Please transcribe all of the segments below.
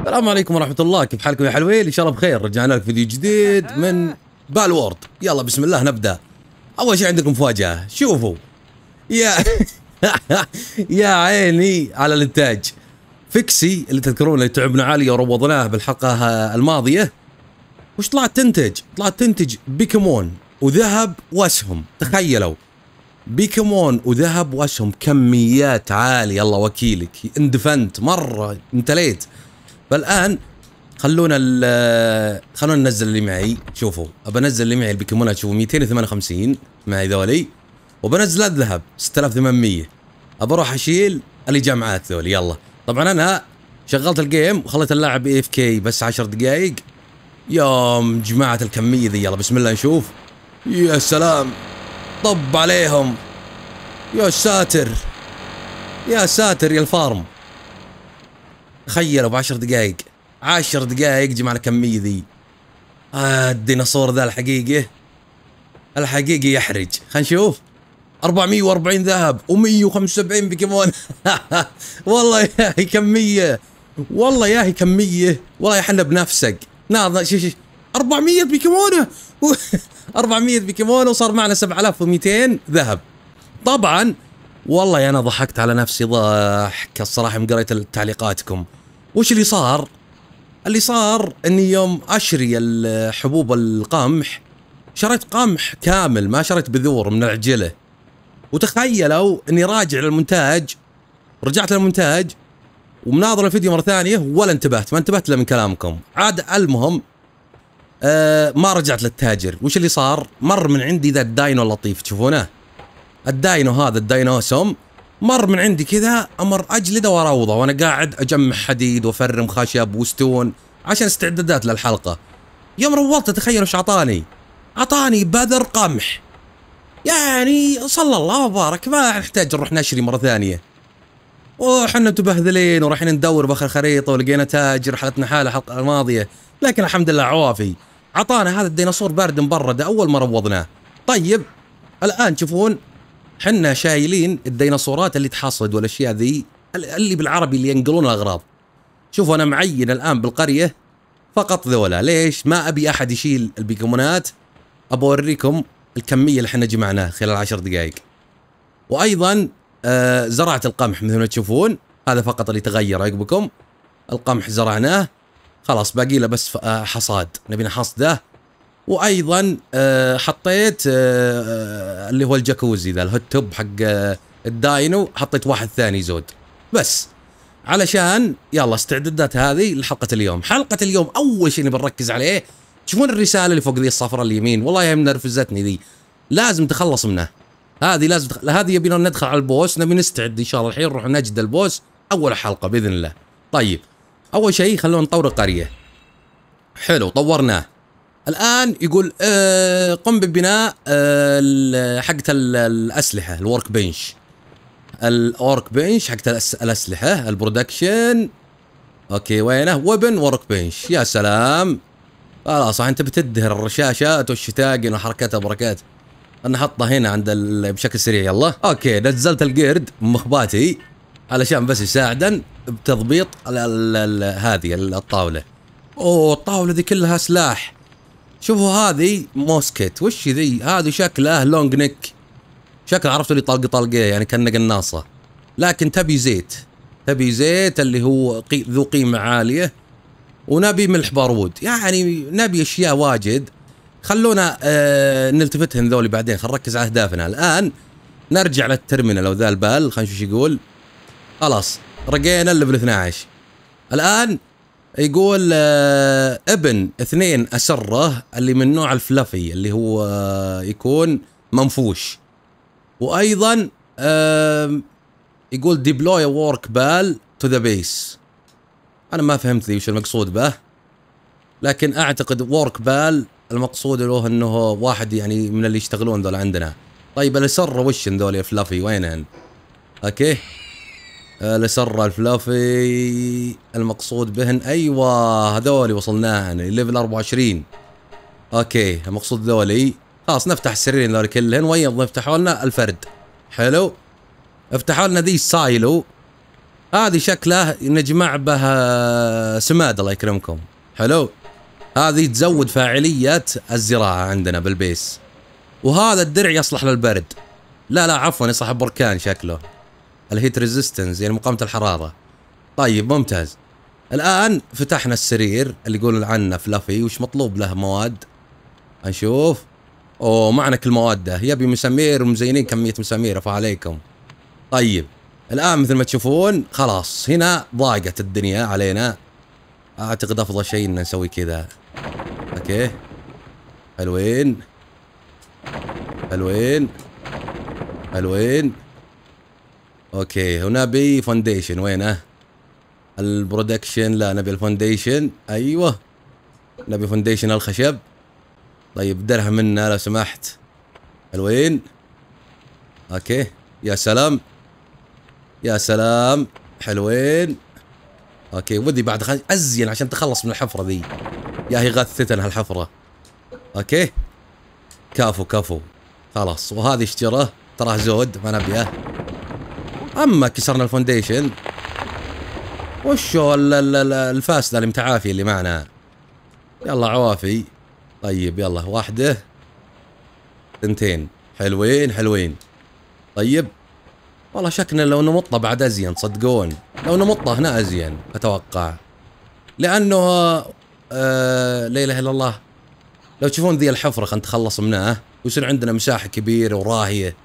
السلام عليكم ورحمة الله كيف حالكم يا حلوين إن شاء الله بخير رجعنا لك فيديو جديد من بالورد يلا بسم الله نبدأ أول شيء عندكم مفاجأة شوفوا يا يا عيني على الإنتاج فيكسي اللي تذكرون اللي تعبنا عليه وروضناه بالحلقة الماضية وش طلعت تنتج؟ طلعت تنتج بيكمون وذهب واسهم تخيلوا بيكمون وذهب واسهم كميات عالية الله وكيلك اندفنت مرة انتليت فالان خلونا خلونا ننزل اللي معي شوفوا ابى انزل اللي معي البيكمونات شوفوا 258 معي ذولي وبنزل الذهب 6800 ابى اروح اشيل اللي جامعات ذولي يلا طبعا انا شغلت الجيم وخليت اللاعب اف كي بس 10 دقائق يوم جماعة الكمية ذي يلا بسم الله نشوف يا سلام طب عليهم يا ساتر يا ساتر يا الفارم تخيلوا بعشر دقائق عشر دقائق جمع الكمية ذي آه الديناصور ذا الحقيقي الحقيقي يحرج خلينا نشوف 440 ذهب و175 بيكيمون والله يا هي كمية والله يا هي كمية والله يا حنا بنفسك ناظر شو شو 400 بيكيمون 400 بيكيمون وصار معنا 7200 ذهب طبعا والله انا ضحكت على نفسي ضحك الصراحه من قريت تعليقاتكم وش اللي صار؟ اللي صار اني يوم اشري الحبوب القمح شريت قمح كامل ما شريت بذور من العجله وتخيلوا اني راجع للمونتاج رجعت للمونتاج ومناظر الفيديو مره ثانيه ولا انتبهت ما انتبهت له من كلامكم عاد المهم آه ما رجعت للتاجر وش اللي صار مر من عندي ذا الداينو اللطيف تشوفونه الداينو هذا الداينوسوم مر من عندي كذا امر اجلده واروضه وانا قاعد اجمع حديد وافرم خشب وستون عشان استعدادات للحلقه يوم روضت تخيل ايش اعطاني اعطاني بذر قمح يعني صلى الله وبارك ما نحتاج نروح نشري مره ثانيه وحنا متبهذلين ورايحين ندور باخر خريطه ولقينا تاجر حالتنا حاله الحلقه الماضيه لكن الحمد لله عوافي عطانا هذا الديناصور بارد مبرد اول ما روضناه طيب الان تشوفون حنا شايلين الديناصورات اللي تحصد والاشياء ذي اللي بالعربي اللي ينقلون الاغراض شوفوا انا معين الان بالقريه فقط ذولا ليش ما ابي احد يشيل البيكمونات ابى اوريكم الكميه اللي احنا جمعناها خلال عشر دقائق وايضا آه زرعت القمح مثل ما تشوفون هذا فقط اللي تغير عقبكم القمح زرعناه خلاص باقي له بس آه، حصاد نبي نحصده وايضا آه، حطيت آه، آه، اللي هو الجاكوزي ذا الهوت توب حق الداينو حطيت واحد ثاني زود بس علشان يلا استعدادات هذه لحلقه اليوم حلقه اليوم اول شيء بنركز عليه تشوفون الرساله اللي فوق ذي الصفراء اليمين والله يا نرفزتني ذي لازم تخلص منها هذه لازم تخ... هذه يبينا ندخل على البوس نبي نستعد ان شاء الله الحين نروح نجد البوس اول حلقه باذن الله طيب اول شيء خلونا نطور القريه حلو طورناه الان يقول آه، قم ببناء آه، حقت الاسلحه الورك بنش الورك بنش حقت الاسلحه البرودكشن اوكي وينه وبن ورك بنش يا سلام خلاص آه انت بتدهر الرشاشات والشتاقن وحركات بركات انا حطه هنا عند بشكل سريع يلا اوكي نزلت القرد مخباتي علشان بس يساعدن بتضبيط هذه الطاوله اوه الطاوله دي كلها سلاح شوفوا هذه موسكت وش ذي هذه شكله لونج نيك شكله عرفت اللي طلق طلقه يعني كان قناصه لكن تبي زيت تبي زيت اللي هو قي... ذو قيمه عاليه ونبي ملح بارود يعني نبي اشياء واجد خلونا آه نلتفتهم ذولي بعدين خلينا نركز على اهدافنا الان نرجع للترمينال او ذا البال خلينا نشوف ايش يقول خلاص رقينا الليفل 12 الان يقول آه، ابن اثنين اسره اللي من نوع الفلافي اللي هو يكون منفوش وايضا يقول ديبلوي وورك بال تو ذا بيس انا ما فهمت لي وش المقصود به لكن اعتقد وورك بال المقصود له انه واحد يعني من اللي يشتغلون ذول عندنا طيب الاسره وش ذول يا فلافي وينهن اوكي الاسره آه، الفلافي المقصود بهن ايوه هذولي وصلناهن ليفل 24 اوكي المقصود ذولي خلاص نفتح السريرين ذولي كلهن ويض نفتحوا لنا الفرد حلو افتحوا لنا ذي السايلو هذه شكله نجمع بها سماد الله يكرمكم حلو هذه تزود فاعلية الزراعة عندنا بالبيس وهذا الدرع يصلح للبرد لا لا عفوا يصلح بركان شكله الهيت ريزيستنس يعني مقاومه الحراره طيب ممتاز الان فتحنا السرير اللي يقولون عنه فلافي وش مطلوب له مواد نشوف اوه معنا كل ده يبي مسامير ومزينين كميه مسامير عفا عليكم طيب الان مثل ما تشوفون خلاص هنا ضاقت الدنيا علينا اعتقد افضل شيء ان نسوي كذا اوكي حلوين حلوين حلوين اوكي هنا بي فونديشن وينه البرودكشن لا نبي الفونديشن ايوه نبي فونديشن الخشب طيب درهم منا لو سمحت حلوين اوكي يا سلام يا سلام حلوين اوكي ودي بعد خل... ازين عشان تخلص من الحفره ذي يا هي غثتنا هالحفره اوكي كفو كفو خلاص وهذه اشتراه تراه زود ما نبيه أه؟ اما كسرنا الفونديشن وشو الفاسده المتعافي اللي معنا يلا عوافي طيب يلا واحده اثنتين حلوين حلوين طيب والله شكنا لو نمطه بعد ازين صدقون لو نمطه هنا ازين اتوقع لانه آه لا اله الا الله لو تشوفون ذي الحفره خلينا نتخلص منها ويصير عندنا مساحه كبيره وراهيه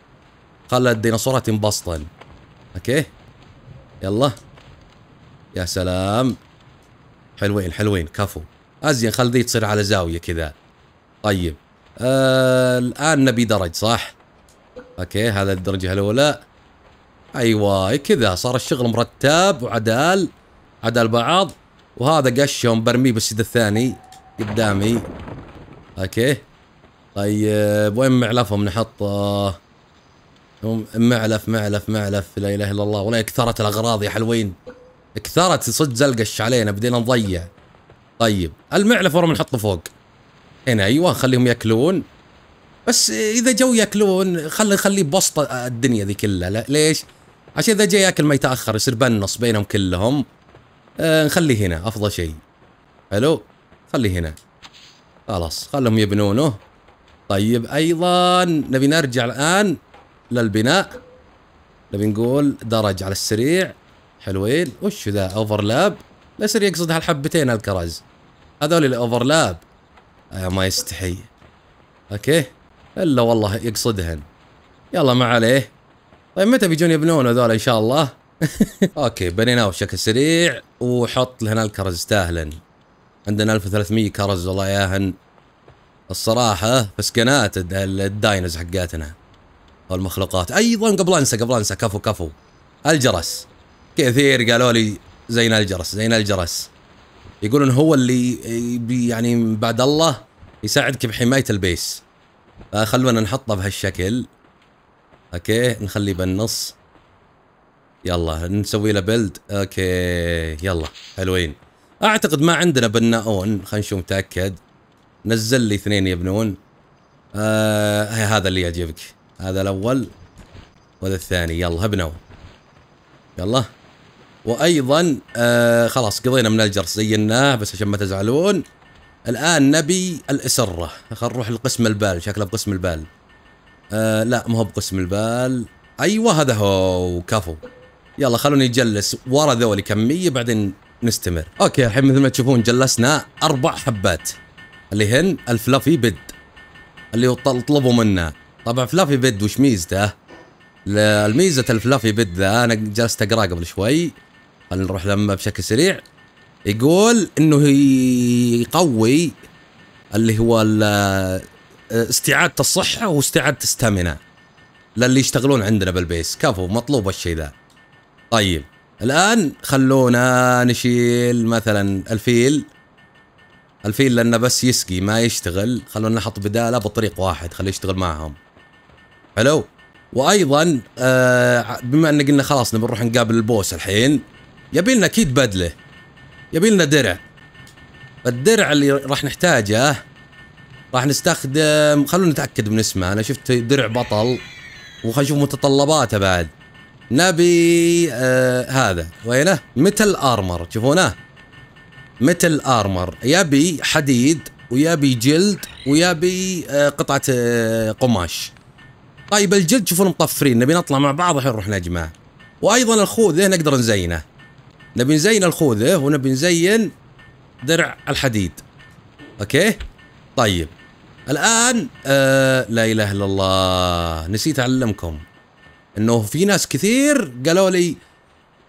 خلى الديناصورات ينبسطن اوكي يلا يا سلام حلوين حلوين كفو ازين خل ذي تصير على زاويه كذا طيب آه الان نبي درج صح اوكي هذا الدرجه الاولى ايوه كذا صار الشغل مرتب وعدال عدال بعض وهذا قشهم برميه بالسد الثاني قدامي اوكي طيب وين معلفهم نحطه معلف معلف معلف لا اله الا الله والله كثرت الاغراض يا حلوين كثرت صدق زلقش علينا بدينا نضيع طيب المعلف ورا بنحطه فوق هنا ايوه خليهم ياكلون بس اذا جو ياكلون خلي خليه بوسط الدنيا ذي كلها ليش؟ عشان اذا جاي ياكل ما يتاخر يصير بنص بينهم كلهم آه نخليه هنا افضل شيء حلو خليه هنا خلاص خلهم يبنونه طيب ايضا نبي نرجع الان للبناء نبي نقول درج على السريع حلوين وش ذا اوفرلاب يصير يقصد هالحبتين الكرز هذول الاوفرلاب آه ما يستحي اوكي الا والله يقصدهن يلا ما عليه طيب متى بيجون يبنون هذول ان شاء الله اوكي بنيناه بشكل سريع وحط لهنا الكرز تاهلا عندنا 1300 كرز والله ياهن الصراحه قناه الداينز حقاتنا والمخلوقات ايضا قبل انسى قبل انسى كفو كفو الجرس كثير قالوا لي زين الجرس زين الجرس يقولون هو اللي يعني بعد الله يساعدك بحمايه البيس آه، خلونا نحطه بهالشكل اوكي نخليه بالنص يلا نسوي له بيلد اوكي يلا حلوين اعتقد ما عندنا بناؤون خلينا نشوف متاكد نزل لي اثنين يبنون آه هذا اللي يعجبك هذا الأول وهذا الثاني يلا هبنوا يلا وأيضا آه خلاص قضينا من الجرس زيناه بس عشان ما تزعلون الآن نبي الإسرة خل نروح لقسم البال شكله بقسم البال آه لا ما هو بقسم البال أيوه هذا هو كفو يلا خلوني أجلس ورا ذولي كمية بعدين نستمر أوكي الحين مثل ما تشوفون جلسنا أربع حبات اللي هن الفلافي بيد اللي طلبوا منا طبعا فلافي بيد وش ميزته؟ الميزة الفلافي بيد ذا انا جلست اقراه قبل شوي خلينا نروح لما بشكل سريع يقول انه يقوي اللي هو استعادة الصحة واستعادة الستامينا للي يشتغلون عندنا بالبيس كفو مطلوب الشيء ذا طيب الان خلونا نشيل مثلا الفيل الفيل لانه بس يسقي ما يشتغل خلونا نحط بداله بطريق واحد خليه يشتغل معهم حلو وايضا آه بما ان قلنا خلاص نبي نروح نقابل البوس الحين يبي لنا اكيد بدله يبي لنا درع الدرع اللي راح نحتاجه راح نستخدم خلونا نتاكد من اسمه انا شفت درع بطل وخلينا نشوف متطلباته بعد نبي آه هذا وينه متل ارمر تشوفونه متل ارمر يبي حديد ويبي جلد ويبي آه قطعه آه قماش طيب الجلد شوفون مطفرين نبي نطلع مع بعض الحين نروح نجمع وايضا الخوذه نقدر نزينه نبي نزين الخوذه ونبي نزين درع الحديد اوكي طيب الان آه لا اله الا الله نسيت اعلمكم انه في ناس كثير قالوا لي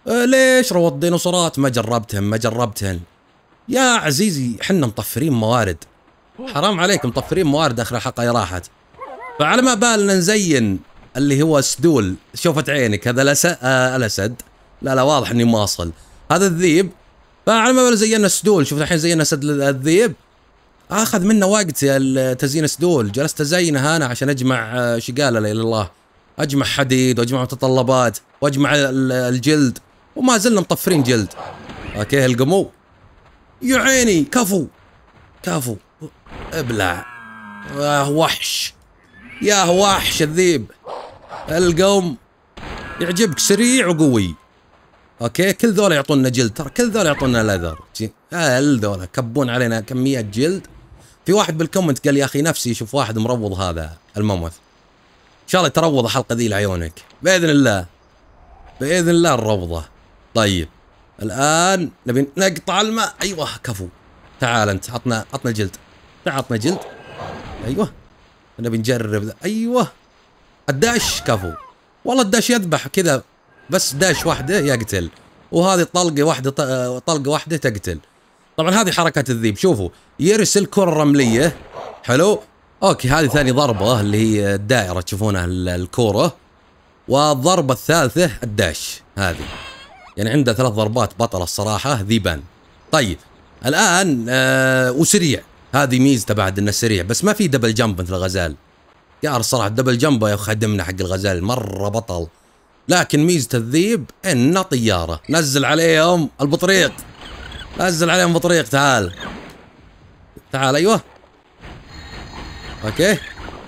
آه ليش روض ديناصورات ما جربتهم ما جربتهم يا عزيزي حنا مطفرين موارد حرام عليكم مطفرين موارد اخر الحلقه راحت فعلى ما بالنا نزين اللي هو سدول شوفت عينك هذا الاسد آه الاسد لا لا واضح اني مواصل هذا الذيب فعلى ما بالنا زينا سدول شوف الحين زينا اسد الذيب اخذ منا وقت تزيين سدول جلست ازينها انا عشان اجمع آه، شقاله لا اله الا الله اجمع حديد واجمع متطلبات واجمع الجلد وما زلنا مطفرين جلد اوكي القمو يا عيني كفو كفو ابلع آه، وحش يا وحش الذيب القوم يعجبك سريع وقوي اوكي كل ذولا يعطونا جلد ترى كل ذولا يعطونا لذر هل ذولا كبون علينا كميه جلد في واحد بالكومنت قال يا اخي نفسي يشوف واحد مروض هذا المموث ان شاء الله تروض الحلقه ذي لعيونك باذن الله باذن الله الروضه طيب الان نبي نقطع الماء ايوه كفو تعال انت عطنا عطنا جلد تعال عطنا جلد ايوه نبي نجرب ده. ايوه الداش كفو والله الداش يذبح كذا بس داش واحده يقتل وهذه طلقه واحده طلقه واحده تقتل طبعا هذه حركه الذيب شوفوا يرسل كره رمليه حلو اوكي هذه ثاني ضربه اللي هي الدائره تشوفونها الكوره والضربه الثالثه الداش هذه يعني عنده ثلاث ضربات بطله الصراحه ذيبان طيب الان آه وسريع هذه ميزته بعد انه سريع بس ما في دبل جمب مثل الغزال يا الصراحه دبل جامب يا خدمنا حق الغزال مره بطل لكن ميزة الذيب انه طيارة نزل عليهم البطريق نزل عليهم بطريق تعال تعال ايوه اوكي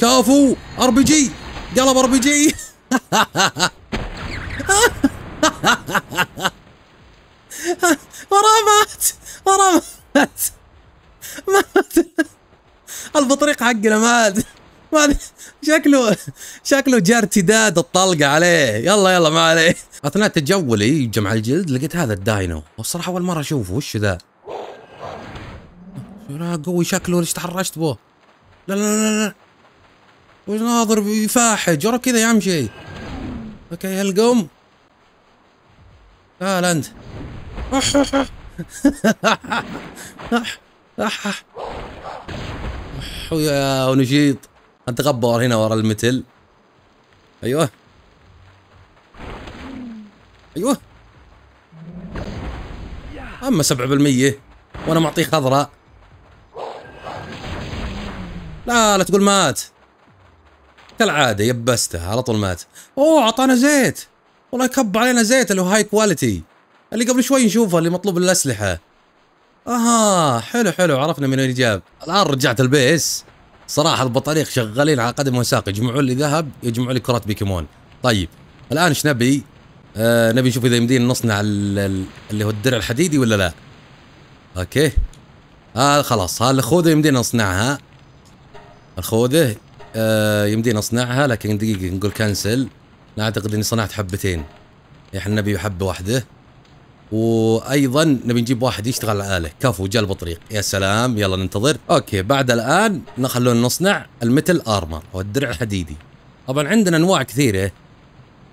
كافو ار بي جي قلب ار بي جي ورا مات ورا مات ما البطريق حقنا ما ما شكله شكله جاء ارتداد الطلقه عليه يلا يلا ما عليه اثناء تجولي جمع الجلد لقيت هذا الداينو والصراحه اول مره اشوفه وش ذا قوي شكله ليش تحرشت به لا لا لا لا وش ناظر يفاحج ورا كذا يمشي اوكي هالقم لا لا انت اح يا ونشيط اتغبر هنا ورا المثل ايوه ايوه اما 7% وانا معطيه خضراء لا لا تقول مات كالعاده يبسته على طول مات اوه اعطانا زيت والله كب علينا زيت اللي هو هاي كواليتي اللي قبل شوي نشوفه اللي مطلوب الاسلحه اها حلو حلو عرفنا من وين جاب الان رجعت البيس صراحه البطاريق شغالين على قدم وساق يجمعون لي ذهب يجمعون لي كرات بيكمون طيب الان ايش نبي آه نبي نشوف اذا يمدينا نصنع اللي هو الدرع الحديدي ولا لا اوكي آه خلاص ها الخوذه يمدينا نصنعها الخوذه آه يمدينا نصنعها لكن دقيقه نقول كنسل لا اعتقد اني صنعت حبتين احنا نبي حبه واحده وايضا نبي نجيب واحد يشتغل على الاله كفو جا البطريق يا سلام يلا ننتظر اوكي بعد الان نخلون نصنع المتل ارمر او الدرع الحديدي طبعا عندنا انواع كثيره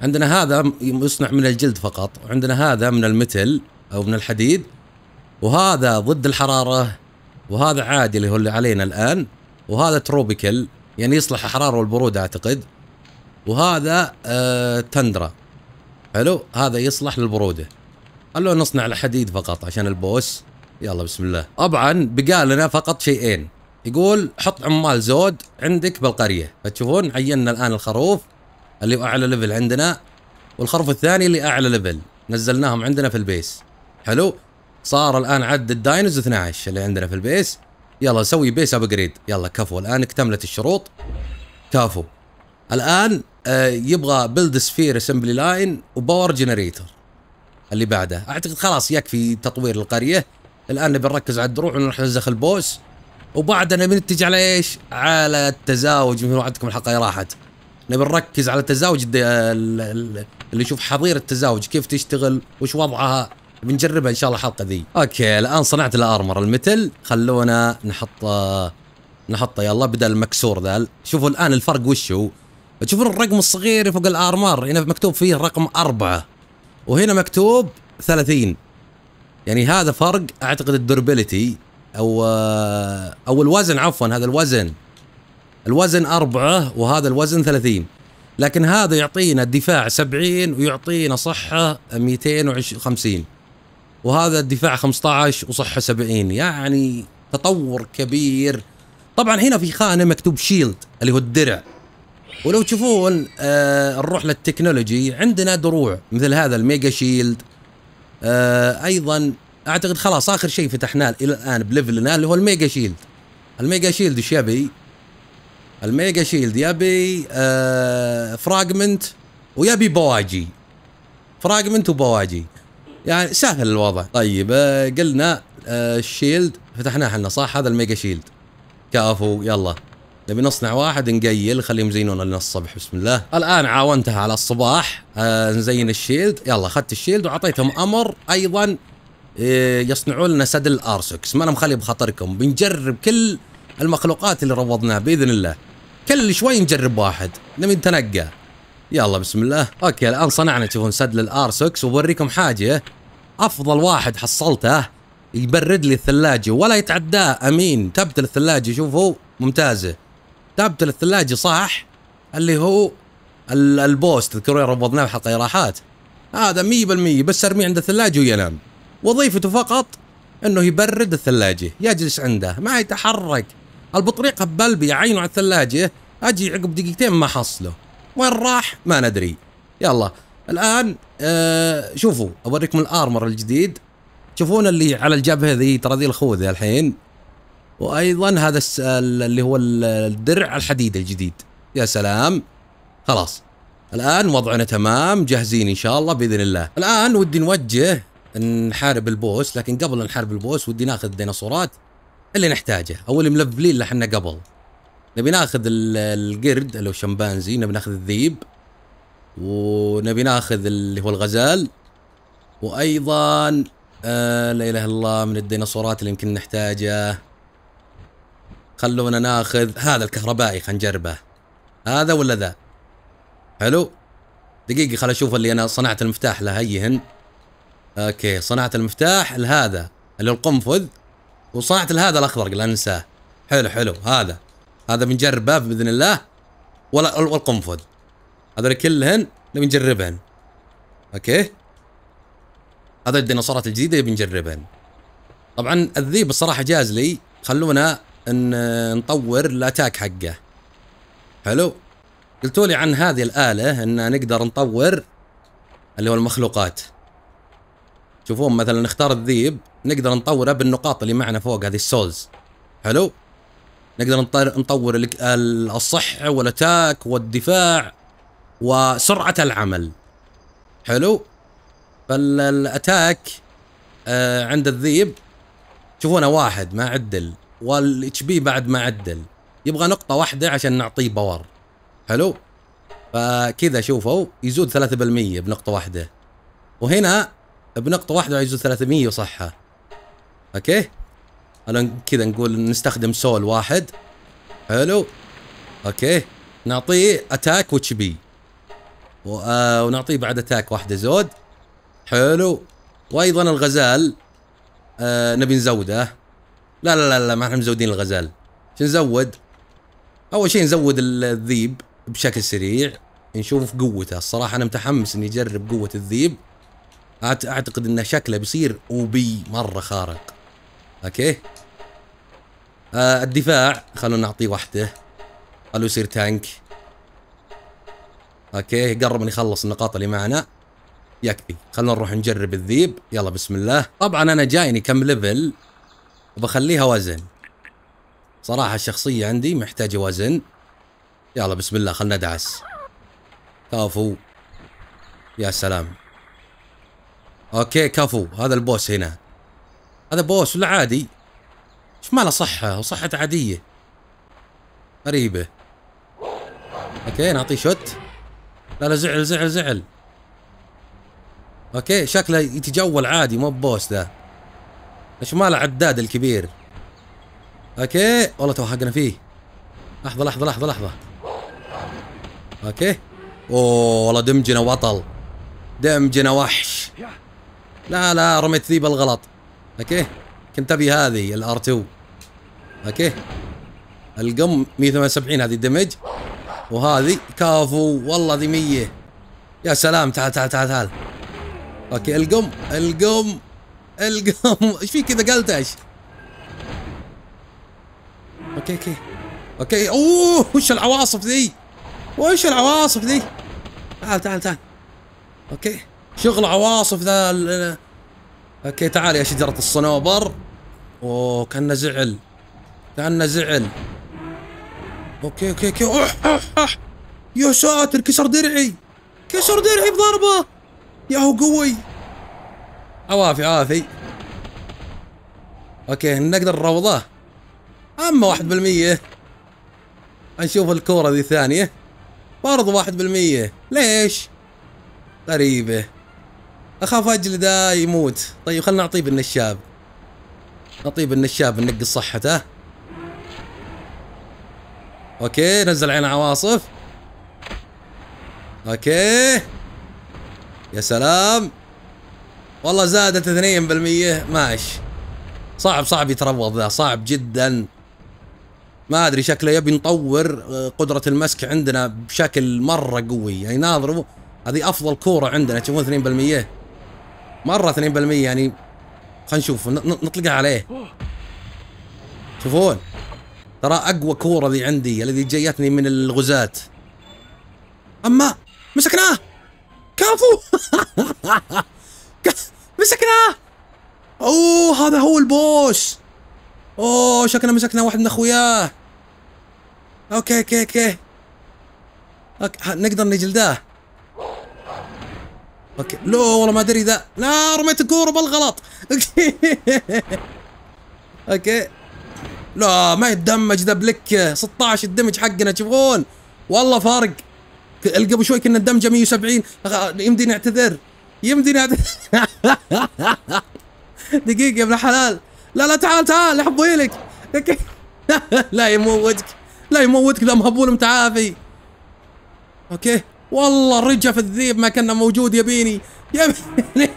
عندنا هذا يصنع من الجلد فقط وعندنا هذا من المتل او من الحديد وهذا ضد الحراره وهذا عادي اللي هو اللي علينا الان وهذا تروبيكال يعني يصلح الحراره والبروده اعتقد وهذا آه تندرا حلو هذا يصلح للبروده خلونا نصنع الحديد فقط عشان البوس يلا بسم الله طبعا بقى لنا فقط شيئين يقول حط عمال زود عندك بالقريه فتشوفون عينا الان الخروف اللي اعلى ليفل عندنا والخروف الثاني اللي اعلى ليفل نزلناهم عندنا في البيس حلو صار الان عد الداينوز 12 اللي عندنا في البيس يلا سوي بيس ابجريد يلا كفو الان اكتملت الشروط كفو الان آه، يبغى بيلد سفير اسمبلي لاين وباور جنريتر اللي بعده اعتقد خلاص يكفي تطوير القريه الان نبي نركز على الدروع ونروح نزخ البوس وبعدنا بنتجه على ايش؟ على التزاوج مثل وعدكم الحلقه راحت نبي نركز على التزاوج اللي يشوف حظيره التزاوج كيف تشتغل وش وضعها بنجربها ان شاء الله الحلقه ذي اوكي الان صنعت الارمر المثل خلونا نحط نحطه يلا بدل المكسور ذا شوفوا الان الفرق وش هو تشوفون الرقم الصغير فوق الارمر هنا مكتوب فيه رقم أربعة وهنا مكتوب 30 يعني هذا فرق اعتقد الدوربيلتي او آه، او الوزن عفوا هذا الوزن الوزن أربعة وهذا الوزن 30 لكن هذا يعطينا الدفاع 70 ويعطينا صحة 250 وهذا الدفاع 15 وصحة 70 يعني تطور كبير طبعا هنا في خانة مكتوب شيلد اللي هو الدرع ولو تشوفون آه نروح للتكنولوجي عندنا دروع مثل هذا الميجا شيلد آه ايضا اعتقد خلاص اخر شيء فتحناه الى الان بليفلنا اللي هو الميجا شيلد الميجا شيلد ايش يبي؟ الميجا شيلد يبي آه فراجمنت ويبي بواجي فراجمنت وبواجي يعني سهل الوضع طيب آه قلنا آه الشيلد فتحناه احنا صح هذا الميجا شيلد كافو يلا نبي نصنع واحد نقيل خليهم يزينون لنا الصبح بسم الله الان عاونتها على الصباح آه، نزين الشيلد يلا اخذت الشيلد واعطيتهم امر ايضا آه، يصنعون لنا سدل الارسكس ما انا مخلي بخاطركم بنجرب كل المخلوقات اللي روضناها باذن الله كل شوي نجرب واحد نبي نتنقى يلا بسم الله اوكي الان صنعنا تشوفون سدل الارسكس وبوريكم حاجه افضل واحد حصلته يبرد لي الثلاجه ولا يتعداه امين تبت الثلاجه شوفوا ممتازه تابتل الثلاجة صح اللي هو البوست تذكرون ربطناه بحلقه راحات هذا 100% بس ارميه عند الثلاجة وينام وظيفته فقط انه يبرد الثلاجه يجلس عنده ما يتحرك البطريقه ببلبي عينه على الثلاجه اجي عقب دقيقتين ما حصله وين راح ما ندري يلا الان آه شوفوا اوريكم الارمر الجديد تشوفون اللي على الجبهه ذي ترى ذي الخوذه الحين وايضا هذا اللي هو الدرع الحديد الجديد يا سلام خلاص الان وضعنا تمام جاهزين ان شاء الله باذن الله الان ودي نوجه نحارب البوس لكن قبل نحارب البوس ودي ناخذ الديناصورات اللي نحتاجه او اللي ملفلين اللي احنا قبل نبي ناخذ القرد اللي هو الشمبانزي نبي ناخذ الذيب ونبي ناخذ اللي هو الغزال وايضا آه لا اله الا الله من الديناصورات اللي يمكن نحتاجه خلونا ناخذ هذا الكهربائي خلينا نجربه هذا ولا ذا حلو دقيقة خل اشوف اللي انا صنعت المفتاح له هيهن اوكي صنعت المفتاح لهذا اللي القنفذ وصنعت لهذا الاخضر لا انساه حلو حلو هذا هذا بنجربه باذن الله ولا والقنفذ هذول كلهن نبي نجربهن اوكي هذا الديناصورات الجديدة بنجربهن طبعا الذيب الصراحة جاز لي خلونا ان نطور الاتاك حقه حلو قلتوا لي عن هذه الاله ان نقدر نطور اللي هو المخلوقات شوفوا مثلا نختار الذيب نقدر نطوره بالنقاط اللي معنا فوق هذه السولز حلو نقدر نطور الصح والاتاك والدفاع وسرعة العمل حلو فالاتاك آه، عند الذيب شوفونا واحد ما عدل والاتش بي بعد ما عدل يبغى نقطة واحدة عشان نعطيه باور حلو فكذا شوفوا يزود 3% بنقطة واحدة وهنا بنقطة واحدة يزود 300 صحة اوكي انا كذا نقول نستخدم سول واحد حلو اوكي نعطيه اتاك واتش بي ونعطيه بعد اتاك واحدة زود حلو وايضا الغزال آه نبي نزوده لا لا لا, لا ما احنا مزودين الغزال شو نزود اول شيء نزود الذيب بشكل سريع نشوف قوته الصراحه انا متحمس اني اجرب قوه الذيب اعتقد انه شكله بيصير اوبي مره خارق اوكي آه الدفاع خلونا نعطيه واحده خلوه يصير تانك اوكي قرب اني اخلص النقاط اللي معنا يكفي خلونا نروح نجرب الذيب يلا بسم الله طبعا انا جايني كم ليفل وبخليها وزن صراحة الشخصية عندي محتاجة وزن يلا بسم الله خلنا ندعس كفو يا سلام اوكي كفو هذا البوس هنا هذا بوس ولا عادي ايش ماله صحة وصحة عادية غريبة اوكي نعطيه شوت لا لا زعل زعل زعل اوكي شكله يتجول عادي مو بوس ذا ايش مال العداد الكبير اوكي والله توهقنا فيه لحظه لحظه لحظه لحظه اوكي اوه والله دمجنا وطل دمجنا وحش لا لا رميت ذي بالغلط اوكي كنت ابي هذه الار 2 اوكي القم 178 هذه دمج وهذه كافو والله ذي 100 يا سلام تعال تعال تعال تعال اوكي القم القم القم ايش في كذا قلتش اوكي اوكي اوكي اوه وش العواصف ذي وش العواصف ذي تعال تعال تعال اوكي شغل عواصف ذا اوكي تعال يا شجرة الصنوبر اوه كأنه زعل كأنه زعل اوكي اوكي اوكي اح اح اح يا ساتر كسر درعي كسر درعي بضربة يا هو قوي عوافي عوافي اوكي نقدر نروضه اما واحد بالمية نشوف الكورة ذي ثانية برضو واحد بالمية ليش غريبة اخاف اجلده يموت طيب خلنا نعطيه بالنشاب نعطيه بالنشاب ننقص صحته اوكي نزل عين عواصف اوكي يا سلام والله زادت 2% ماشي صعب صعب يتروض ذا صعب جدا ما ادري شكله يبي نطور آه، قدرة المسك عندنا بشكل مرة قوي يعني ناظروا هذه افضل كورة عندنا تشوفون 2% مرة 2% يعني خلينا نشوف نطلقها عليه تشوفون ترى اقوى كورة ذي عندي الذي جيتني من الغزاة اما مسكناه كفو مسكناه اوه هذا هو البوس اوه شكلنا مسكنا واحد من اخوياه اوكي اوكي اوكي اوكي نقدر نجلده اوكي لو والله ما ادري ذا لا رميت الكوره بالغلط اوكي اوكي لا ما يتدمج ذا بلك 16 الدمج حقنا تشوفون والله فارق قبل شوي كنا الدمجه 170 يمدي نعتذر يمديني دقيقة يا ابن الحلال لا لا تعال تعال احب لك لا يموتك لا يموتك ذا مهبول متعافي اوكي والله رجع في الذيب ما كنا موجود يبيني بيني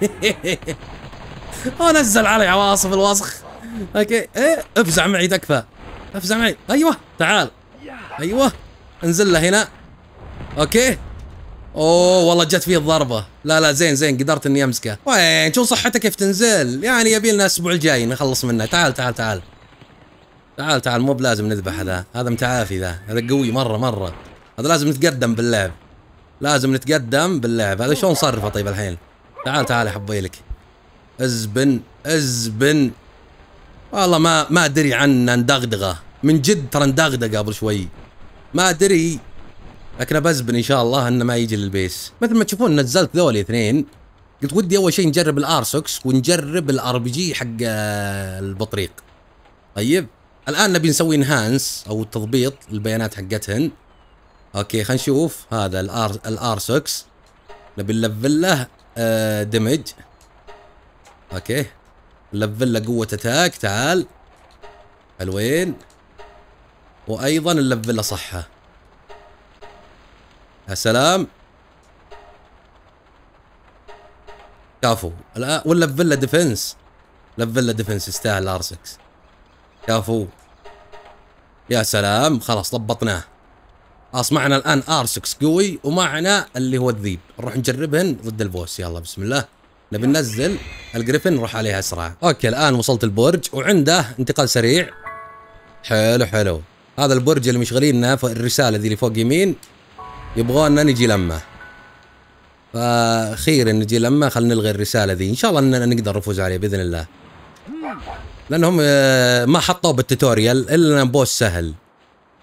ونزل علي عواصف الوسخ اوكي ايه افزع معي تكفى افزع معي ايوه تعال ايوه انزل له هنا اوكي اوه والله جت فيه الضربه لا لا زين زين قدرت اني امسكه وين شو صحته كيف تنزل يعني يبي لنا الاسبوع الجاي نخلص منه تعال تعال تعال تعال تعال مو بلازم نذبح هذا هذا متعافي ذا هذا قوي مره مره هذا لازم نتقدم باللعب لازم نتقدم باللعب هذا شلون نصرفه طيب الحين تعال تعال يا حبيلك ازبن ازبن والله ما ما ادري عنا ندغدغه من جد ترى ندغدغه قبل شوي ما ادري لكن بزبن ان شاء الله انه ما يجي للبيس مثل ما تشوفون نزلت ذول اثنين قلت ودي اول شيء نجرب الارسوكس ونجرب الار بي جي حق آه، البطريق طيب الان نبي نسوي انهانس او تضبيط البيانات حقتهن اوكي خلينا نشوف هذا الار الارسوكس نبي نلفل له دمج آه، اوكي نلفل له قوه اتاك تعال حلوين وايضا نلفل له صحه يا سلام كافو الان ولا فيلا ديفنس لا فيلا ديفنس يستاهل ار 6 كافو يا سلام خلاص ضبطناه خلاص معنا الان ار 6 قوي ومعنا اللي هو الذيب نروح نجربهن ضد البوس يلا بسم الله نبي ننزل الجريفن نروح عليها اسرع اوكي الان وصلت البرج وعنده انتقال سريع حلو حلو هذا البرج اللي مشغلينه في الرساله ذي اللي فوق يمين يبغونا نجي لما فخير نجي لما خلينا نلغي الرساله ذي ان شاء الله اننا نقدر نفوز عليه باذن الله لانهم آه، ما حطوه بالتوتوريال الا بوس سهل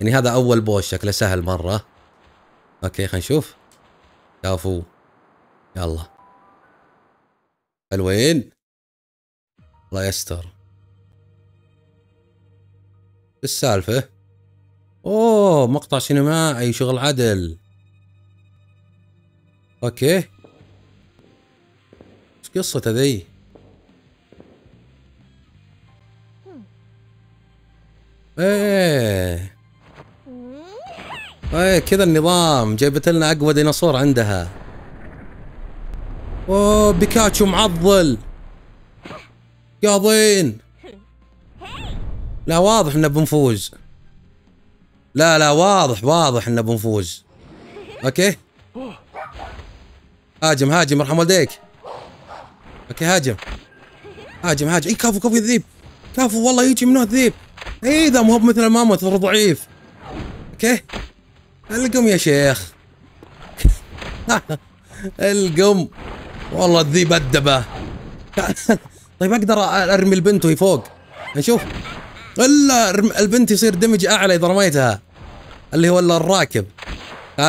يعني هذا اول بوس شكله سهل مره اوكي خلينا نشوف شافوا يلا حلوين الله يستر السالفه اوه مقطع سينمائي شغل عدل اوكي ايش قصته ذي ايه ايه كذا النظام جايبت لنا اقوى ديناصور عندها اوه بيكاتشو معضل قاضين لا واضح انه بنفوز لا لا واضح واضح انه بنفوز اوكي هاجم هاجم ارحم والديك اوكي هاجم هاجم هاجم اي كفو كفو الذيب كفو والله يجي منه الذيب اي ذا مو مثل الماموث ضعيف اوكي القم يا شيخ القم والله الذيب ادبه طيب اقدر ارمي البنت وهي فوق نشوف الا البنت يصير دمج اعلى اذا رميتها اللي هو الراكب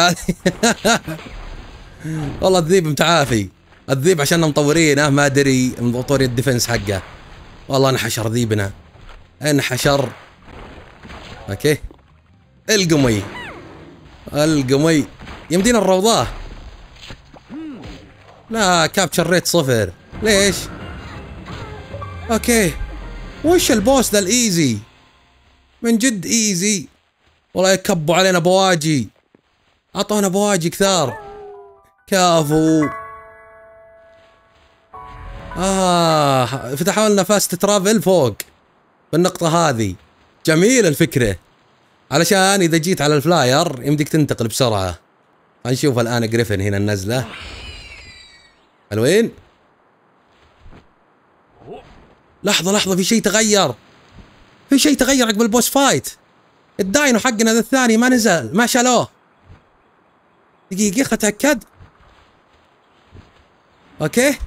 والله الذيب متعافي الذيب عشان مطورينه ما ادري مطورين الديفنس حقه والله انحشر ذيبنا انحشر اوكي القمي القمي يمدينا الروضه لا كابتشر ريت صفر ليش اوكي وش البوس ذا الايزي من جد ايزي والله يكبوا علينا بواجي اعطونا بواجي كثار كافو آه فتحوا لنا فاست ترافل فوق بالنقطة هذه جميلة الفكرة علشان إذا جيت على الفلاير يمديك تنتقل بسرعة هنشوف الآن جريفن هنا النزلة حلوين لحظة لحظة في شيء تغير في شيء تغير عقب البوس فايت الداينو حقنا ذا الثاني ما نزل ما شالوه دقيقة تأكد اتأكد اوكي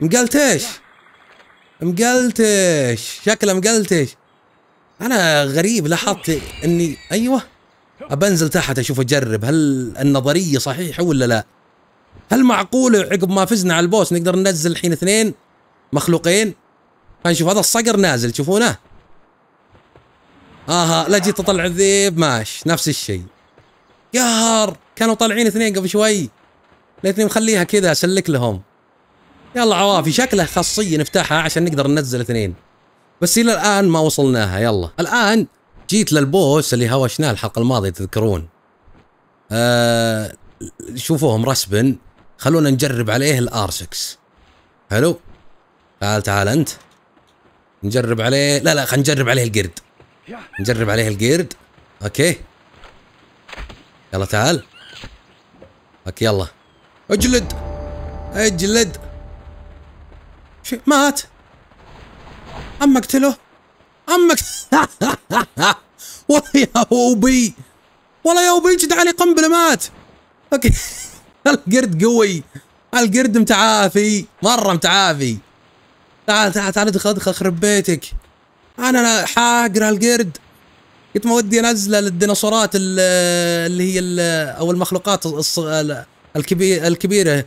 مقلتش مقلتش شكله مقلتش انا غريب لاحظت اني ايوه ابنزل تحت اشوف اجرب هل النظريه صحيحه ولا لا هل معقوله عقب ما فزنا على البوس نقدر ننزل الحين اثنين مخلوقين خلينا نشوف هذا الصقر نازل تشوفونه اها لا جيت اطلع الذيب ماشي نفس الشيء قهر كانوا طالعين اثنين قبل شوي ليتني مخليها كذا اسلك لهم يلا عوافي شكله خاصيه نفتحها عشان نقدر ننزل اثنين بس الى الان ما وصلناها يلا الان جيت للبوس اللي هوشناه الحلقه الماضيه تذكرون آه شوفوهم رسبن خلونا نجرب عليه الار 6 حلو تعال تعال انت نجرب عليه لا لا خلينا نجرب عليه القرد نجرب عليه القرد اوكي يلا تعال اوكي يلا اجلد اجلد شو مات اما اقتله اما والله يا وبي والله يا وبي جد علي قنبله مات اوكي القرد قوي القرد متعافي مره متعافي تعال تعال تعال ادخل ادخل خرب بيتك انا حاقر القرد قلت ما ودي انزله للديناصورات اللي هي او المخلوقات الكبير الكبيرة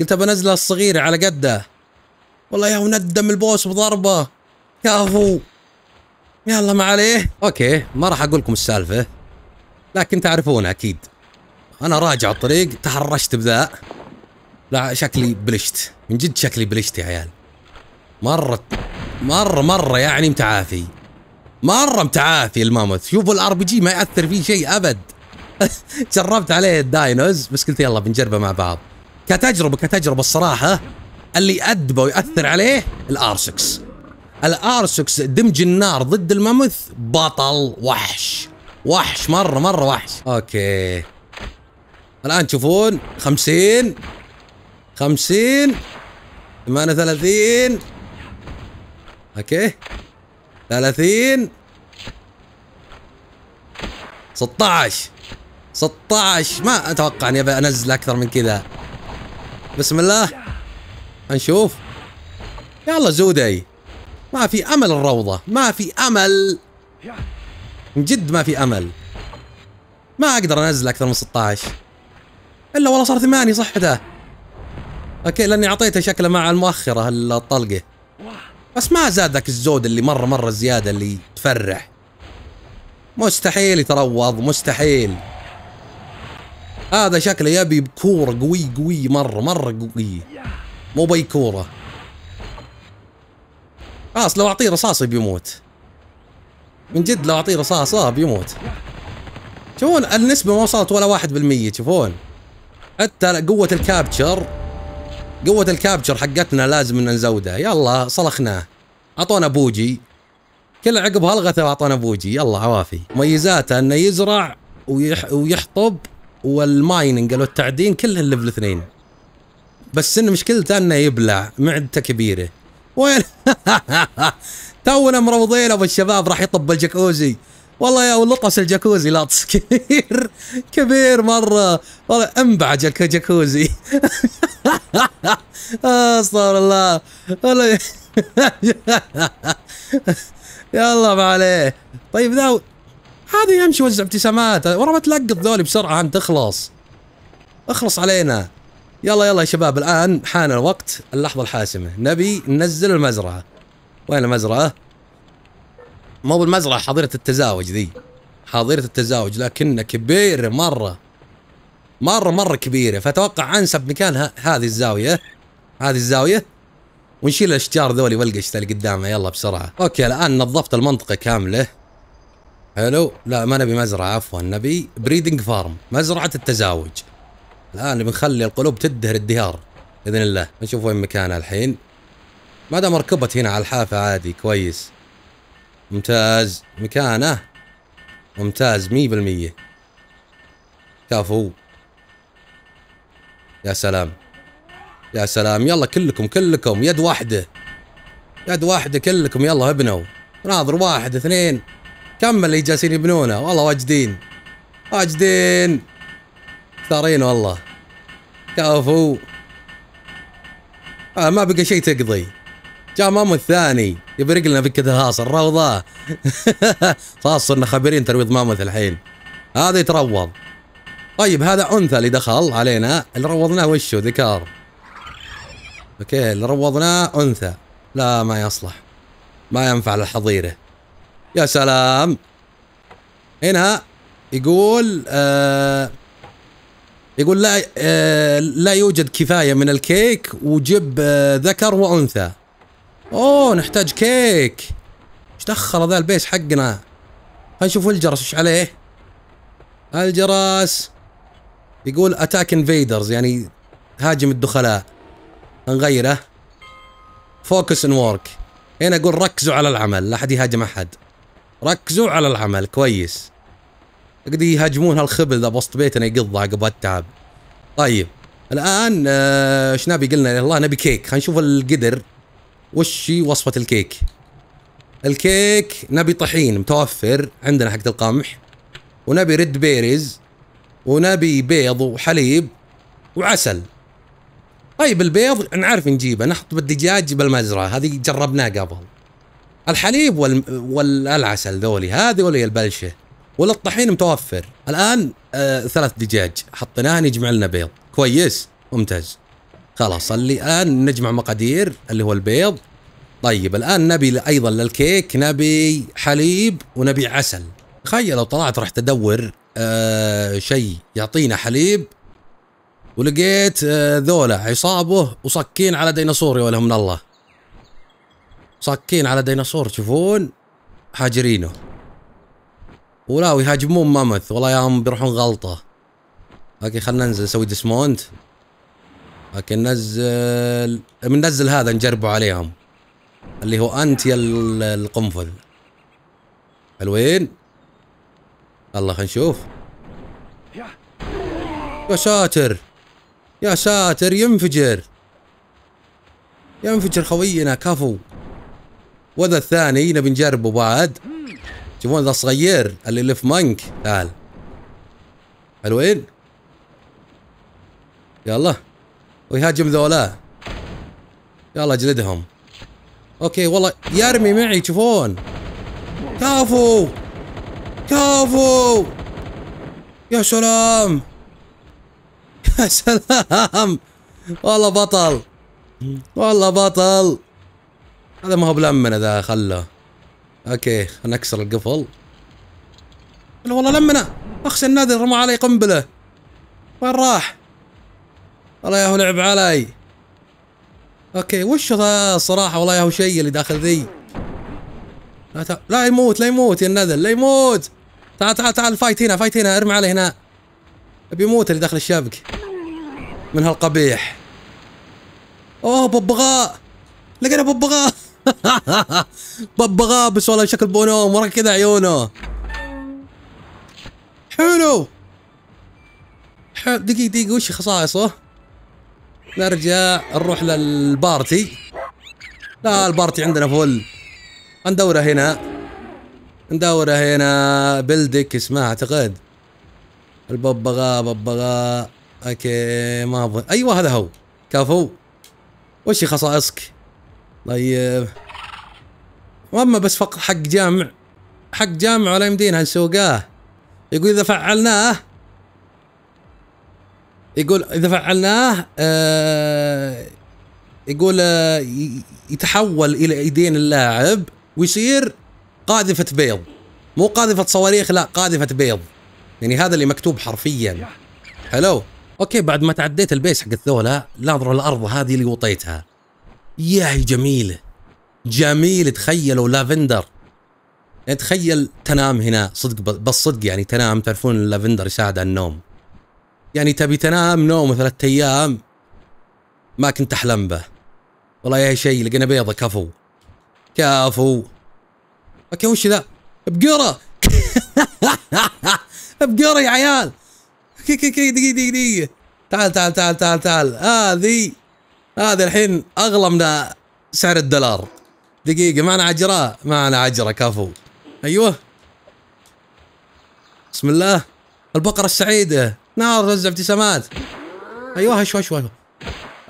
قلت بنزلها الصغيرة على قده والله يا وندم البوس بضربة كفو يلا ما عليه اوكي ما راح اقول لكم السالفة لكن تعرفون اكيد انا راجع الطريق تحرشت بذا لا شكلي بلشت من جد شكلي بلشت يا عيال مرة مرة مرة يعني متعافي مرة متعافي الماموث شوفوا الار بي جي ما يأثر فيه شيء ابد جربت عليه الداينوز بس قلت يلا بنجربه مع بعض كتجربه كتجربه الصراحه اللي ادبه وياثر عليه الارسكس الارسكس دمج النار ضد الممث بطل وحش وحش مره مره وحش اوكي الان تشوفون 50 50 38 اوكي 30 16 16 ما اتوقع اني ابي انزل اكثر من كذا بسم الله نشوف يلا زودي ما في امل الروضه ما في امل من جد ما في امل ما اقدر انزل اكثر من 16 الا والله صار ثمانية صحته اوكي لاني اعطيته شكله مع المؤخره الطلقه بس ما زاد ذاك الزود اللي مره مره زياده اللي تفرح مستحيل يتروض مستحيل هذا شكله يبي بكورة قوي قوي مرة مرة قوي مو بي كورة خلاص لو اعطيه رصاصة بيموت من جد لو اعطيه رصاصة بيموت شوفون النسبة ما وصلت ولا واحد بالمية تشوفون حتى قوة الكابتشر قوة الكابتشر حقتنا لازم ان نزودها يلا صلخناه اعطونا بوجي كل عقب هالغثة اعطونا بوجي يلا عوافي ميزاته انه يزرع ويح ويحطب والمايننج او التعدين كلها الليفل اثنين بس انه مشكلته انه يبلع معدته كبيره وين تونا مروضين ابو الشباب راح يطب الجاكوزي والله يا ولطس الجاكوزي لطس كبير كبير مره والله انبعج الجاكوزي استغفر الله والله يلا ما عليه طيب ذا هذا يمشي وزع ابتسامات ورا ما تلقط ذولي بسرعه انت اخلص اخلص علينا يلا يلا يا شباب الان حان الوقت اللحظه الحاسمه نبي ننزل المزرعه وين المزرعه مو بالمزرعه حظيره التزاوج ذي حظيره التزاوج لكنها كبيره مره مره مره كبيره فاتوقع انسب مكان هذه الزاويه هذه الزاويه ونشيل الاشجار ذولي والقش اللي قدامها يلا بسرعه اوكي الان نظفت المنطقه كامله حلو لا ما نبي مزرعة عفوا نبي بريدنج فارم مزرعة التزاوج الآن بنخلي القلوب تدهر الديار بإذن الله نشوف وين مكانها الحين ما دام ركبت هنا على الحافة عادي كويس ممتاز مكانه ممتاز مية بالمية كفو يا سلام يا سلام يلا كلكم كلكم يد واحدة يد واحدة كلكم يلا ابنوا ناظر واحد اثنين كم اللي جالسين يبنونه والله واجدين واجدين ثارين والله كفو آه ما بقى شيء تقضي جاء مامو الثاني يبرق لنا في كذا الروضة خلاص صرنا خبرين ترويض ماموث الحين هذا يتروض طيب هذا انثى اللي دخل علينا اللي روضناه وشو ذكار اوكي اللي روضناه انثى لا ما يصلح ما ينفع للحظيره يا سلام هنا يقول آه يقول لا آه لا يوجد كفايه من الكيك وجب آه ذكر وانثى اوه نحتاج كيك ايش دخل هذا البيس حقنا خلينا نشوف الجرس ايش عليه الجرس يقول اتاك انفيدرز يعني هاجم الدخلاء نغيره فوكس ان ورك هنا يقول ركزوا على العمل لا احد يهاجم احد ركزوا على العمل كويس قد يهاجمون هالخبل ذا بوسط بيتنا يقضى عقب التعب طيب الان آه، ايش نبي قلنا الله نبي كيك خلينا نشوف القدر وش وصفه الكيك الكيك نبي طحين متوفر عندنا حق القمح ونبي ريد بيريز ونبي بيض وحليب وعسل طيب البيض نعرف نجيبه نحط بالدجاج بالمزرعه هذه جربناه قبل الحليب وال... والعسل ذولي هذه ولا البلشه ولا الطحين متوفر الان آه ثلاث دجاج حطيناه يجمع لنا بيض كويس ممتاز خلاص اللي الان نجمع مقادير اللي هو البيض طيب الان نبي ايضا للكيك نبي حليب ونبي عسل تخيل لو طلعت رحت ادور آه شيء يعطينا حليب ولقيت آه ذولا عصابه وصكين على ديناصور يا من الله صاكين على ديناصور تشوفون هاجرينه ولا ويهاجمون مامث والله ياهم بيروحون غلطه اوكي خلنا ننزل نسوي ديسمونت اوكي ننزل بننزل هذا نجربه عليهم اللي هو انت يا القنفذ حلوين الله خلينا نشوف يا ساتر يا ساتر ينفجر ينفجر خوينا كفو وذا الثاني نبي نجربه بعد شوفون ذا صغير اللي يلف منك تعال حلوين يلا ويهاجم ذولا يلا اجلدهم اوكي والله يرمي معي شوفون كافو كافو يا سلام يا سلام والله بطل والله بطل هذا ما هو بلمنه ذا خله اوكي خلنا نكسر القفل لا والله لمنه اخشى النادي رمى علي قنبله وين راح؟ والله يا هو لعب علي اوكي وش ذا الصراحه والله يا هو شيء اللي داخل ذي لا, تع... لا يموت لا يموت يا النذل لا يموت تعال تعال تعال فايت هنا فايت هنا ارمي عليه هنا بيموت اللي داخل الشبك من هالقبيح اوه ببغاء لقينا ببغاء ببغاء غابس والله شكل بونوم ورا كذا عيونه حلو حلو دقيقة دقيقة وش خصائصه؟ نرجع نروح للبارتي لا البارتي عندنا فل ندوره هنا ندوره هنا بلدك اسمها اعتقد الببغاء ببغاء اوكي ما ايوه هذا هو كفو وش خصائصك؟ طيب واما بس فقط حق جامع حق جامع ولا يمدينا نسوقاه يقول اذا فعلناه يقول اذا فعلناه آه يقول آه يتحول الى ايدين اللاعب ويصير قاذفه بيض مو قاذفه صواريخ لا قاذفه بيض يعني هذا اللي مكتوب حرفيا حلو اوكي بعد ما تعديت البيس حق الثولة ناظر الارض هذه اللي وطيتها يا هي جميلة جميل تخيلوا لافندر يعني تخيل تنام هنا صدق بس صدق يعني تنام تعرفون اللافندر يساعد على النوم يعني تبي تنام نوم ثلاثة أيام ما كنت أحلم به والله يا شيء لقينا بيضة كفو كفو اوكي وش ذا؟ بقرة بقرة يا عيال دقيقة دقيقة دقيقة تعال تعال تعال تعال تعال هذه آه هذا الحين اغلى من سعر الدولار دقيقة معنا عجرة معنا عجرة كفو ايوه بسم الله البقرة السعيدة نار رز ابتسامات ايوه اشوى اشوى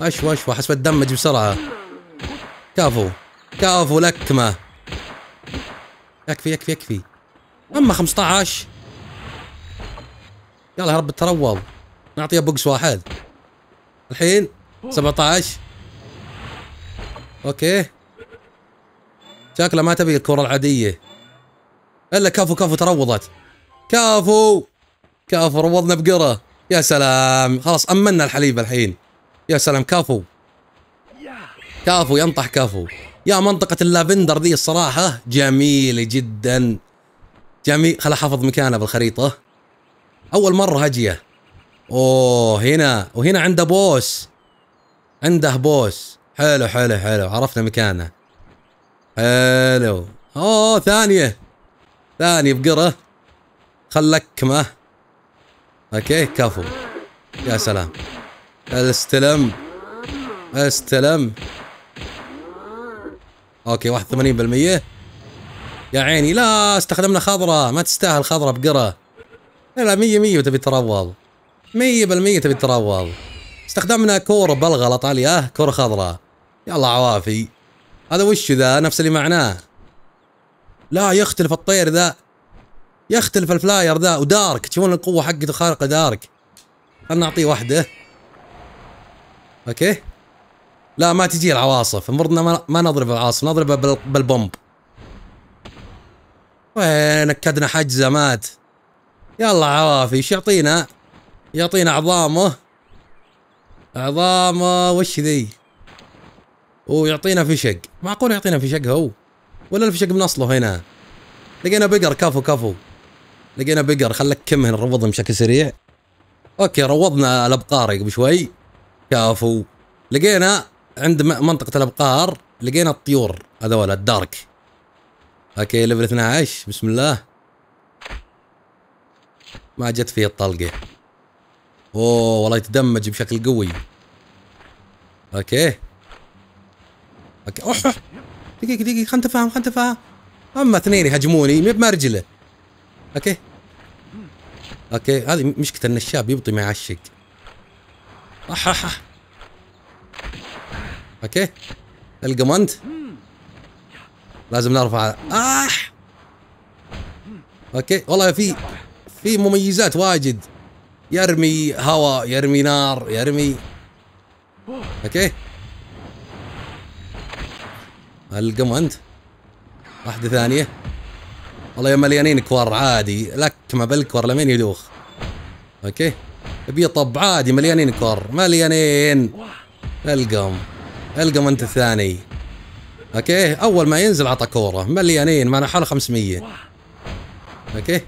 اشوى اشوى حسب الدمج بسرعة كفو كفو لكمة يكفي يكفي يكفي اما 15 يلا يا رب تروض نعطيه بوكس واحد الحين 17 اوكي شكله ما تبي الكرة العادية الا كفو كفو تروضت كفو كفو روضنا بقرة يا سلام خلاص امنا الحليب الحين يا سلام كفو كفو ينطح كفو يا منطقة اللافندر ذي الصراحة جميلة جدا جميل خل احفظ مكانه بالخريطة اول مرة هجيه اوه هنا وهنا عنده بوس عنده بوس حلو حلو حلو عرفنا مكانه حلو اوه ثانية ثانية بقرة خلك خلكمه اوكي كفو يا سلام استلم استلم اوكي 81% يا عيني لا استخدمنا خضرة ما تستاهل خضرة بقرة لا لا 100 100 تبي تروض 100% تبي تروض استخدمنا كورة بالغلط اه كورة خضراء يلا عوافي هذا وش ذا نفس اللي معناه لا يختلف الطير ذا يختلف الفلاير ذا ودارك تشوفون القوة حقته خارقة دارك خلنا نعطيه واحدة اوكي لا ما تجي العواصف المفروض ما, نضرب العواصف نضربه بالبومب وين نكدنا حجزه مات يلا عوافي ايش يعطينا؟ يعطينا عظامه عظامه وش ذي ويعطينا شق، معقول يعطينا شق هو ولا الفشق من اصله هنا لقينا بقر كفو كفو لقينا بقر خلك كم هنا نروضهم بشكل سريع اوكي روضنا الابقار قبل شوي كفو لقينا عند منطقة الابقار لقينا الطيور هذول الدارك اوكي ليفل 12 بسم الله ما جت فيه الطلقه اوه والله يتدمج بشكل قوي اوكي اوكي اوح اوح دقيقة دقيقة خلنا نتفاهم خلنا نتفاهم اما اثنين يهاجموني ما بمرجله اوكي اوكي هذه مشكلة ان الشاب يبطي ما يعشق اح اح اح اوكي القمنت لازم نرفع اح اوكي والله في في مميزات واجد يرمي هواء يرمي نار يرمي اوكي القم انت واحده ثانيه والله يا مليانين كور عادي لك ما بالكوار لمين يدوخ اوكي بيطب طب عادي مليانين كور مليانين القم القم انت الثاني اوكي اول ما ينزل عطى كوره مليانين ما انا 500 اوكي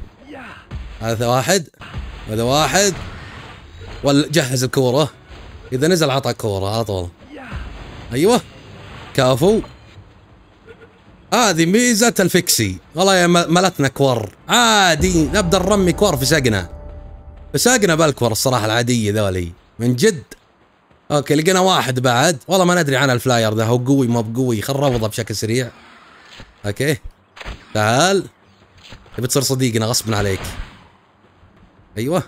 هذا واحد هذا واحد ولا جهز الكوره اذا نزل عطى كوره على طول ايوه كافو هذه ميزة الفكسي والله يا ملتنا كور عادي نبدا نرمي كور في ساقنا في ساقنا بالكور الصراحة العادية ذولي من جد اوكي لقينا واحد بعد والله ما ندري عن الفلاير ذا هو قوي ما بقوي خل نروضه بشكل سريع اوكي تعال تبي تصير صديقنا غصبا عليك ايوه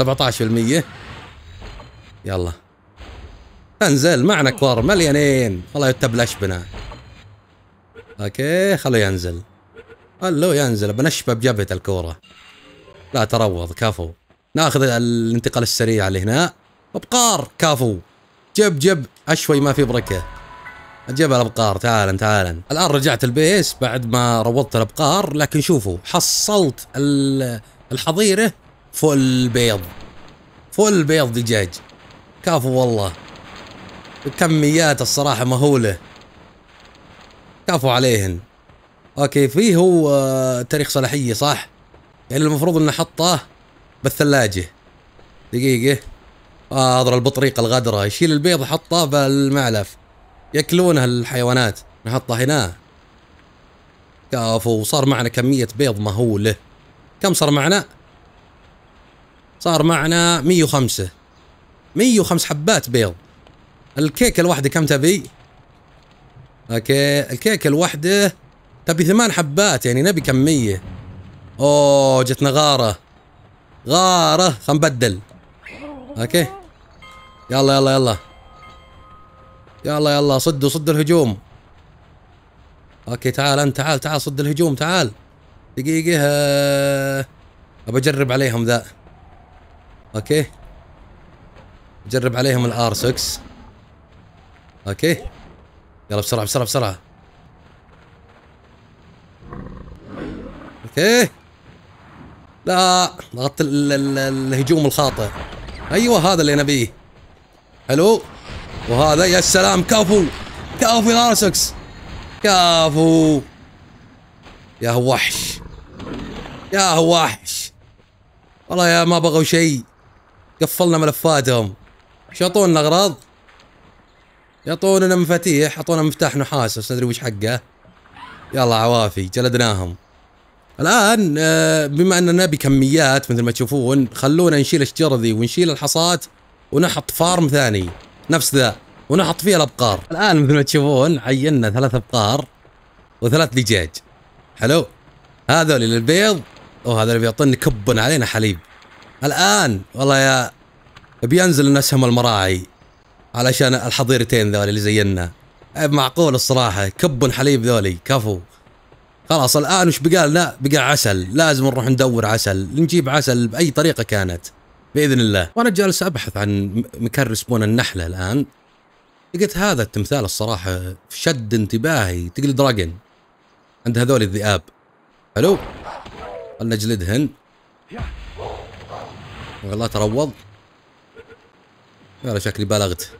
17% يلا انزل معنا كور مليانين الله يتبلش بنا اوكي خلو ينزل خلوه ينزل بنشبه بجبهه الكوره لا تروض كفو ناخذ الانتقال السريع اللي هنا ابقار كفو جب جب اشوي ما في بركه جيب الابقار تعال تعال الان رجعت البيس بعد ما روضت الابقار لكن شوفوا حصلت ال الحظيرة فوق البيض فوق البيض دجاج كافو والله كميات الصراحة مهولة كافو عليهن اوكي فيه هو آه، تاريخ صلاحية صح يعني المفروض انه حطه بالثلاجة دقيقة آه اضرب البطريق الغدرة يشيل البيض وحطه بالمعلف ياكلونه الحيوانات نحطه هنا كافو وصار معنا كمية بيض مهولة كم صار معنا؟ صار معنا 105 105 حبات بيض الكيكة الواحدة كم تبي؟ اوكي الكيكة الواحدة تبي ثمان حبات يعني نبي كمية اوه جتنا غارة غارة خنبدل اوكي يلا يلا يلا يلا يلا صدوا صدوا الهجوم اوكي تعال انت تعال تعال صد الهجوم تعال دقيقة ابى اجرب عليهم ذا اوكي اجرب عليهم الار 6 اوكي يلا بسرعة بسرعة بسرعة اوكي لا ضغطت الهجوم الخاطئ ايوه هذا اللي نبيه حلو وهذا يا سلام كفو كفو يا ار 6 كفو يا وحش يا هو وحش والله يا ما بغوا شيء قفلنا ملفاتهم يعطونا اغراض يعطوننا مفاتيح اعطونا مفتاح نحاس بس ندري وش حقه يلا عوافي جلدناهم الان آه، بما اننا نبي كميات مثل ما تشوفون خلونا نشيل الشجر ذي ونشيل الحصات ونحط فارم ثاني نفس ذا ونحط فيه الابقار الان مثل ما تشوفون عينا ثلاث ابقار وثلاث دجاج حلو هذول للبيض اوه هذا اللي بيعطيني كب علينا حليب الان والله يا بينزل نسهم المراعي علشان الحظيرتين ذولي اللي زينا معقول الصراحة كب حليب ذولي كفو خلاص الان وش بقى لنا بقى عسل لازم نروح ندور عسل نجيب عسل باي طريقة كانت باذن الله وانا جالس ابحث عن مكر سبون النحلة الان لقيت هذا التمثال الصراحة شد انتباهي تقل دراجن عند هذول الذئاب حلو خلنا نجلدهن والله تروض على شكلي بلغت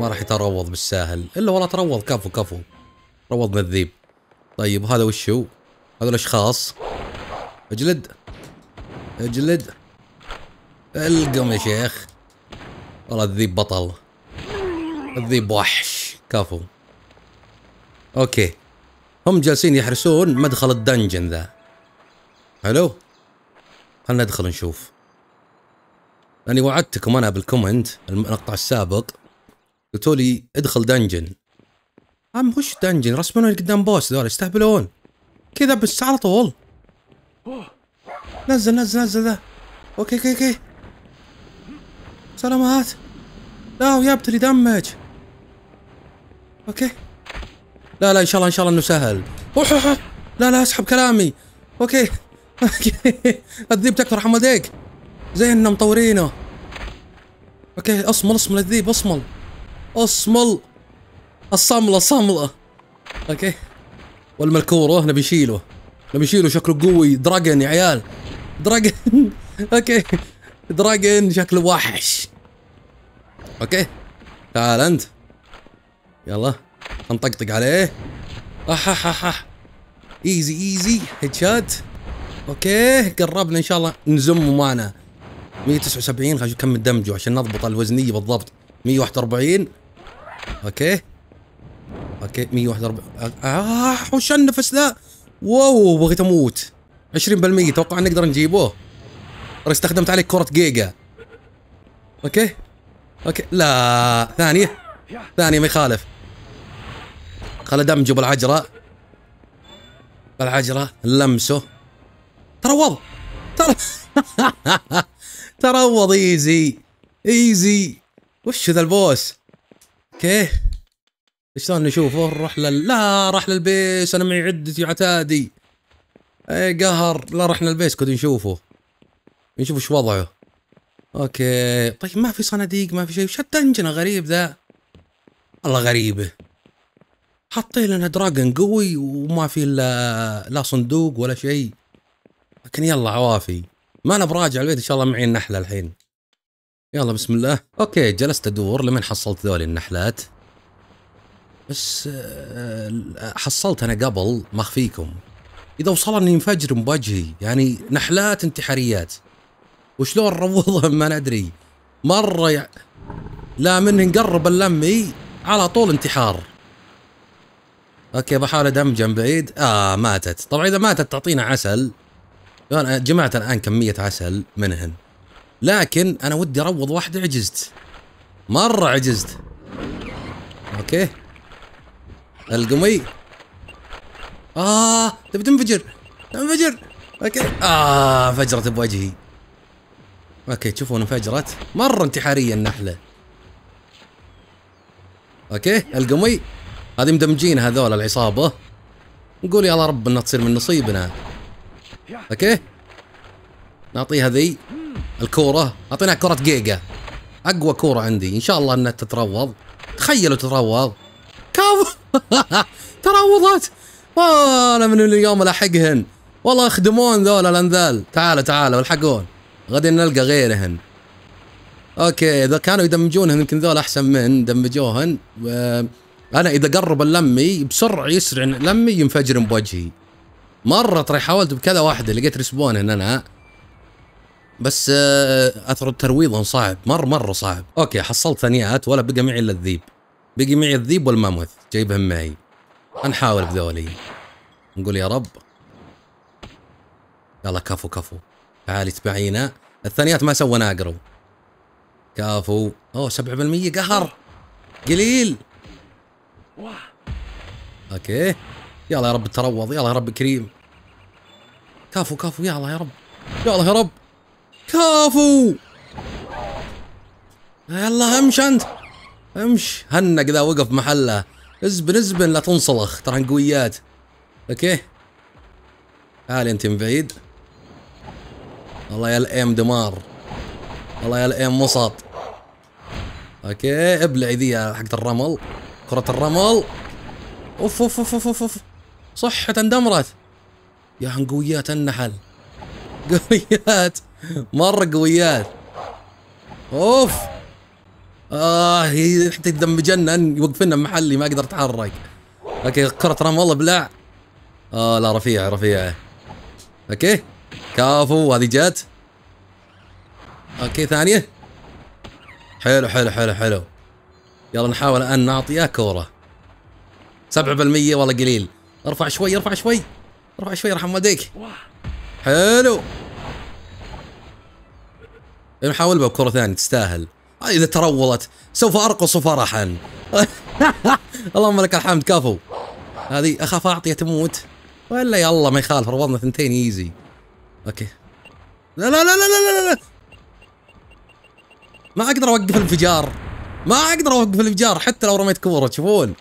ما راح يتروض بالساهل الا والله تروض كفو كفو روض الذيب طيب هذا وش هو هذول اشخاص اجلد اجلد القم يا شيخ والله الذيب بطل الذيب وحش كفو اوكي هم جالسين يحرسون مدخل الدنجن ذا حلو خلنا ندخل نشوف اني وعدتكم انا بالكومنت المقطع السابق قلتوا لي ادخل دنجن عم وش دنجن رسمونه قدام بوس ذول يستهبلون كذا بس على طول نزل نزل نزل ذا اوكي اوكي اوكي سلامات لا ويا بتري دمج اوكي لا لا ان شاء الله ان شاء الله انه سهل أوح أوح. لا لا اسحب كلامي اوكي اوكي الذيب تكثر حمديك زين مطورينه اوكي اصمل اصمل الذيب اصمل اصمل الصمله صمله اوكي والملكوره نبي نشيله نبي نشيله شكله قوي دراجن يا عيال دراجن اوكي دراجن شكله وحش اوكي تعال انت يلا نطقطق عليه اح اح اح ايزي ايزي هيد شات اوكي قربنا ان شاء الله نزم معنا 179 خلينا نشوف كم ندمجه عشان نضبط الوزنيه بالضبط 141 اوكي اوكي 141 آه،, اه وش النفس ذا واو بغيت اموت 20% توقع نقدر نجيبه ترى استخدمت عليك كرة جيجا اوكي اوكي لا ثانية ثانية ما يخالف خل ادمجه بالعجرة بالعجرة لمسه تروض ترى تروض ايزي ايزي وش ذا البوس؟ اوكي شلون نشوفه؟ نروح لل لا راح للبيس انا معي عدتي عتادي اي قهر لا رحنا البيس كود نشوفه نشوف ايش وضعه اوكي طيب ما في صناديق ما في شيء وش الدنجن غريب ذا والله غريبه حاطين لنا دراجون قوي وما في الا لا صندوق ولا شيء لكن يلا عوافي ما انا براجع البيت ان شاء الله معي النحله الحين يلا بسم الله اوكي جلست ادور لمن حصلت ذولي النحلات بس آه، حصلت انا قبل ما اخفيكم اذا وصلني ينفجر بوجهي يعني نحلات انتحاريات وشلون روضهم ما ندري مره يع... لا من نقرب اللمي على طول انتحار اوكي بحاول ادمجه بعيد اه ماتت طبعا اذا ماتت تعطينا عسل انا جمعت الان كميه عسل منهن لكن انا ودي اروض واحده عجزت مره عجزت اوكي القمي اه تبي تنفجر تنفجر اوكي اه فجرت بوجهي اوكي تشوفون انفجرت مره انتحاريه النحله اوكي القمي هذه مدمجين هذول العصابه نقول يا رب انها تصير من نصيبنا اوكي نعطيها ذي الكوره اعطينا كره جيجا اقوى كوره عندي ان شاء الله انها تتروض تخيلوا تتروض كاف تروضت انا من اليوم الحقهن والله يخدمون ذولا الانذال تعالوا تعالوا الحقون غادي نلقى غيرهن اوكي اذا كانوا يدمجونهن يمكن ذولا احسن من دمجوهن انا اذا قرب اللمي بسرعه يسرع لمي ينفجر بوجهي مرة ترى حاولت بكذا واحدة لقيت ريسبون هنا أنا بس آه، اثر الترويض صعب مر مرة صعب اوكي حصلت ثنيات ولا بقى معي الا الذيب بقي معي الذيب والماموث جايبهم معي نحاول بذولي نقول يا رب يلا كفو كفو تعالي تبعينا الثنيات ما سوينا اقرب كفو اوه 7% قهر قليل اوكي يلا يا رب تروض يلا يا رب كريم كفو كفو يا الله يا رب يا الله يا رب كفو يلا امش انت امش هنك ذا وقف محله ازبن ازبن لا تنصلخ ترى قويات اوكي تعال انت من بعيد الله يا الايم دمار الله يا الايم مصط اوكي ابلع ذي حقت الرمل كرة الرمل اوف اوف اوف اوف اوف صحة اندمرت يا هن قويات النحل قويات مرة قويات اوف اه حتى يدمجنا يوقفنا محلي ما اقدر اتحرك اوكي كرة رم والله بلع اه لا رفيعة رفيعة اوكي كافو هذه جت اوكي ثانية حلو حلو حلو حلو يلا نحاول ان نعطيه كورة 7% والله قليل ارفع شوي ارفع شوي ارفع شوي يرحم والديك حلو نحاول بها بكره ثانيه تستاهل آه، اذا تروضت سوف ارقص فرحا اللهم لك الحمد كفو هذه اخاف اعطيها تموت ولا يلا ما يخالف روضنا ثنتين ايزي اوكي لا لا لا لا لا لا ما اقدر اوقف الانفجار ما اقدر اوقف الانفجار حتى لو رميت كوره تشوفون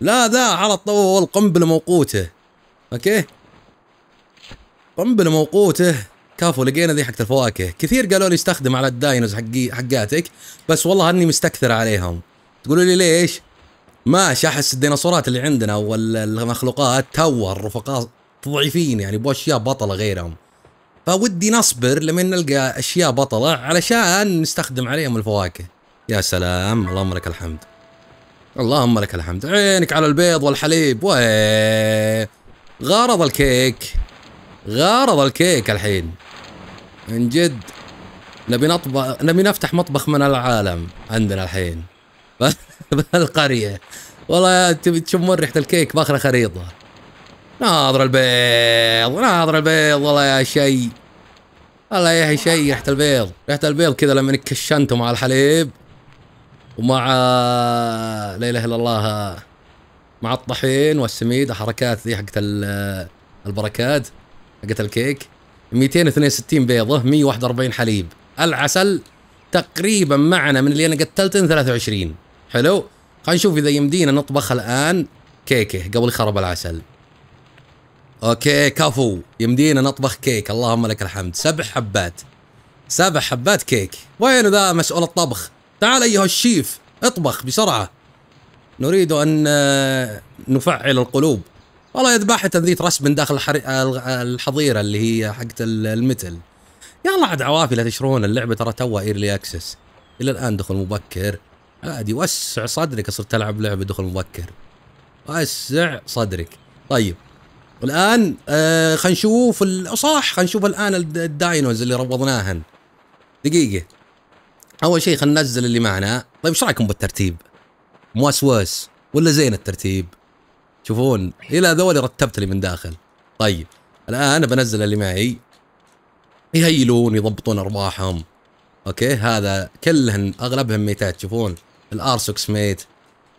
لا ذا على طول قنبله موقوته اوكي قنبله موقوته كفو لقينا ذي حقت الفواكه كثير قالوا لي استخدم على الداينوز حقي حقاتك بس والله اني مستكثر عليهم تقولوا لي ليش ماشي احس الديناصورات اللي عندنا والمخلوقات تو الرفقاء ضعيفين يعني بو اشياء بطله غيرهم فودي نصبر لما نلقى اشياء بطله علشان نستخدم عليهم الفواكه يا سلام اللهم لك الحمد اللهم لك الحمد عينك على البيض والحليب و غرض الكيك غارض الكيك الحين من جد نبي نطبخ نبي نفتح مطبخ من العالم عندنا الحين بالقرية والله تبي تشمون ريحة الكيك باخرة خريطة ناظر البيض ناظر البيض والله يا شيء والله يا شيء ريحة البيض ريحة البيض كذا لما كشنته مع الحليب ومع لا اله الا الله مع الطحين والسميد حركات ذي حقت البركات حقت الكيك 262 بيضه 141 حليب العسل تقريبا معنا من اللي انا قتلتن 23 حلو خلينا نشوف اذا يمدينا نطبخ الان كيكه قبل خرب العسل اوكي كفو يمدينا نطبخ كيك اللهم لك الحمد سبع حبات سبع حبات كيك وين ذا مسؤول الطبخ تعال ايها الشيف اطبخ بسرعه نريد ان آه، نفعل القلوب والله يذبح تنذيت رش من داخل الحظيره اللي هي حقت المتل يا الله عاد عوافي لا تشرون اللعبه ترى تو ايرلي اكسس الى الان دخل مبكر عادي وسع صدرك صرت تلعب لعبه دخل مبكر وسع صدرك طيب الان آه خلينا نشوف صح خلينا نشوف الان الداينوز اللي روضناهن دقيقه اول شيء خلينا ننزل اللي معنا طيب ايش رايكم بالترتيب موسوس ولا زين الترتيب تشوفون الى ذول رتبت لي من داخل طيب الان بنزل اللي معي يهيلون يضبطون ارواحهم اوكي هذا كلهن اغلبهم ميتات تشوفون الارسوكس ميت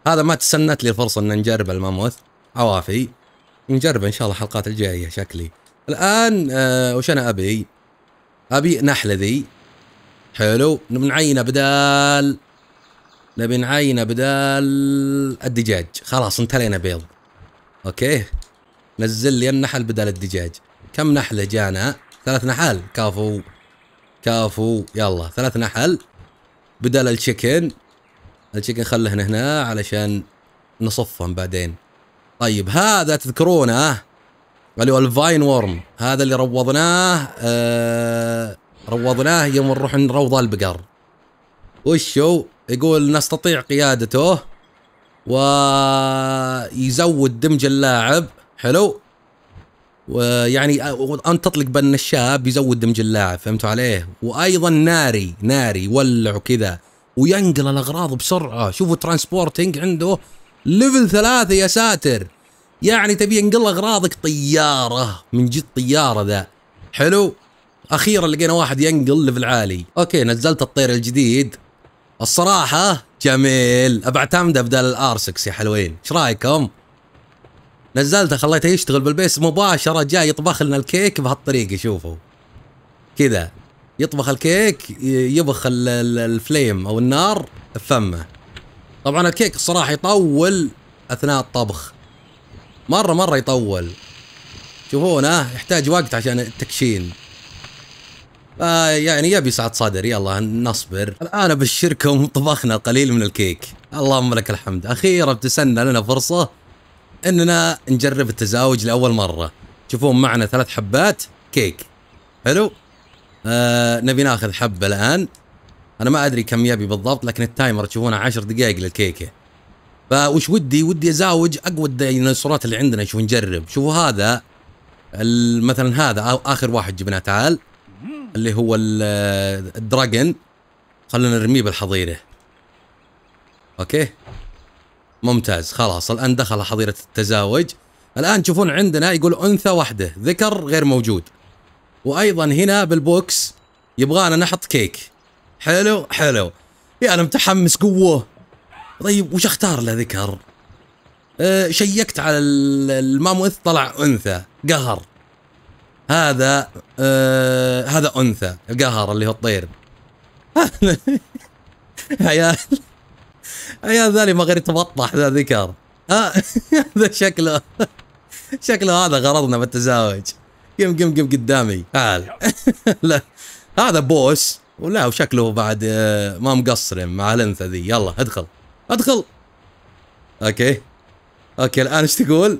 هذا ما تسنت لي الفرصه ان نجرب الماموث عوافي نجربه ان شاء الله الحلقات الجايه شكلي الان آه وش انا ابي؟ ابي نحله ذي حلو نعينه بدال نبي نعينه بدال الدجاج خلاص انتلينا بيض اوكي نزل لي النحل بدل الدجاج كم نحله جانا ثلاث نحل كافو كافو يلا ثلاث نحل بدل الشكن الشكن خله هنا علشان نصفهم بعدين طيب هذا تذكرونه اللي هو الفاين وورم هذا اللي روضناه آه روضناه يوم نروح نروض البقر وشو يقول نستطيع قيادته ويزود دمج اللاعب حلو ويعني ان تطلق بن الشاب يزود دمج اللاعب فهمتوا عليه وايضا ناري ناري يولع وكذا وينقل الاغراض بسرعه شوفوا ترانسبورتنج عنده ليفل ثلاثة يا ساتر يعني تبي ينقل اغراضك طياره من جد طياره ذا حلو اخيرا لقينا واحد ينقل ليفل عالي اوكي نزلت الطير الجديد الصراحه جميل ابعتمده بدل الار 6 يا حلوين ايش رايكم نزلته خليته يشتغل بالبيس مباشره جاي يطبخ لنا الكيك بهالطريقه شوفوا كذا يطبخ الكيك يبخ الفليم او النار بفمه طبعا الكيك الصراحه يطول اثناء الطبخ مره مره يطول شوفونه يحتاج وقت عشان التكشين آه يعني يبي سعة صدر يلا نصبر الآن أبشركم طبخنا قليل من الكيك اللهم لك الحمد أخيرا ابتسنا لنا فرصة أننا نجرب التزاوج لأول مرة تشوفون معنا ثلاث حبات كيك حلو آه نبي ناخذ حبة الآن أنا ما أدري كم يبي بالضبط لكن التايمر تشوفونه عشر دقائق للكيكة فوش ودي ودي أزاوج أقوى الديناصورات اللي عندنا شوف نجرب شوفوا هذا مثلا هذا آخر واحد جبناه تعال اللي هو الدراجن خلونا نرميه بالحظيره اوكي ممتاز خلاص الان دخل حظيره التزاوج الان تشوفون عندنا يقول انثى واحده ذكر غير موجود وايضا هنا بالبوكس يبغانا نحط كيك حلو حلو يا انا متحمس قوه طيب وش اختار له ذكر أه شيكت على الماموث طلع انثى قهر هذا آه هذا انثى القهر اللي هو الطير عيال عيال ذلي ما غير يتبطح ذا ذكر آه، هذا شكله شكله هذا غرضنا بالتزاوج قم قم قم قدامي تعال لا هذا بوس ولا وشكله بعد آه، ما مقصر مع الانثى ذي يلا ادخل ادخل اوكي اوكي الان ايش تقول؟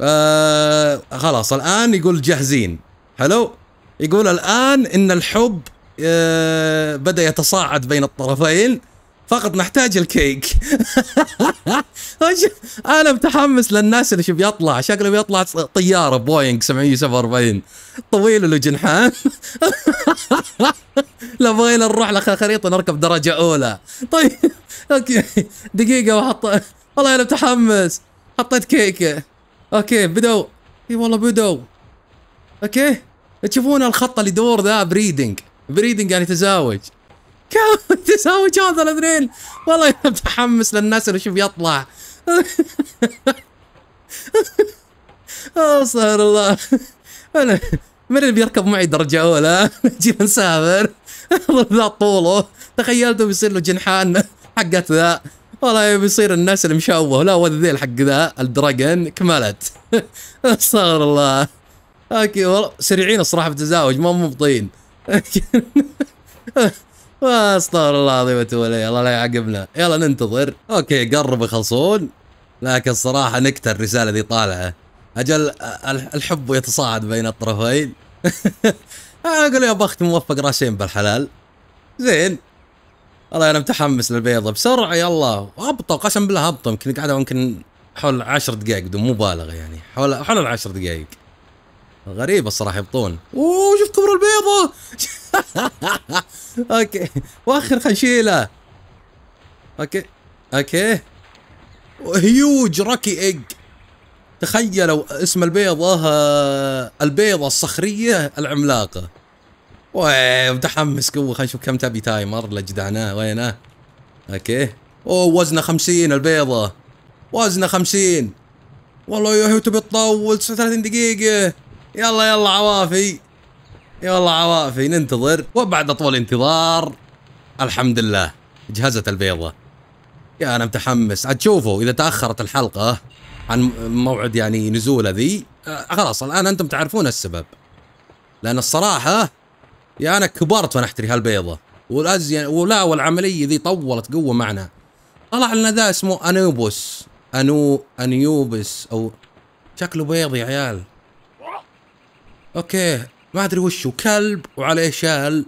آه خلاص الآن يقول جاهزين حلو يقول الآن إن الحب آه بدأ يتصاعد بين الطرفين فقط نحتاج الكيك انا متحمس للناس اللي شو بيطلع شكله بيطلع طياره بوينغ 747 طويل له جنحان لا بغينا نروح خريطه نركب درجه اولى طيب اوكي دقيقه وحط والله انا متحمس حطيت كيكه اوكي بدوا اي والله بدوا اوكي تشوفون الخط اللي يدور ذا بريدنج بريدنج يعني تزاوج كم تزاوج هذا الاثنين والله متحمس للناس اللي شوف يطلع استغفر الله انا من اللي بيركب معي درجة أولى نجي نسافر ذا طوله تخيلته بيصير له جنحان حقت ذا والله بيصير الناس اللي مشوه لا وذ ذيل حق ذا الدراجن كملت استغفر الله اوكي والله سريعين الصراحه في التزاوج ما مبطين استغفر الله العظيم وتولي الله لا يعاقبنا يلا ننتظر اوكي قرب يخلصون لكن الصراحه نكته الرساله ذي طالعه اجل الحب يتصاعد بين الطرفين اقول يا بخت موفق راسين بالحلال زين والله انا متحمس للبيضه بسرعه يلا هبطوا قسم بالله هبطوا يمكن قاعده يمكن حول 10 دقائق بدون مبالغه يعني حول حول العشر دقائق غريبة الصراحة يبطون اوه شوف كبر البيضة اوكي واخر خنشيلة اوكي اوكي هيوج راكي ايج تخيلوا اسم البيضة آه، البيضة الصخرية العملاقة متحمس قوه خلينا نشوف كم تبي تايمر لا جدعناه وينه اوكي اوه وزنه 50 البيضه وزنه 50 والله يا هي تبي تطول 39 دقيقه يلا يلا عوافي يلا عوافي ننتظر وبعد طول انتظار الحمد لله جهزت البيضه يا انا متحمس عاد شوفوا اذا تاخرت الحلقه عن موعد يعني نزوله ذي آه، خلاص الان انتم تعرفون السبب لان الصراحه يا انا كبرت وانا احتري هالبيضه والازين يعني- ولا والعمليه ذي طولت قوه معنا طلع لنا ذا اسمه انوبوس انو انيوبس او شكله بيض يا عيال اوكي ما ادري وشو كلب وعليه شال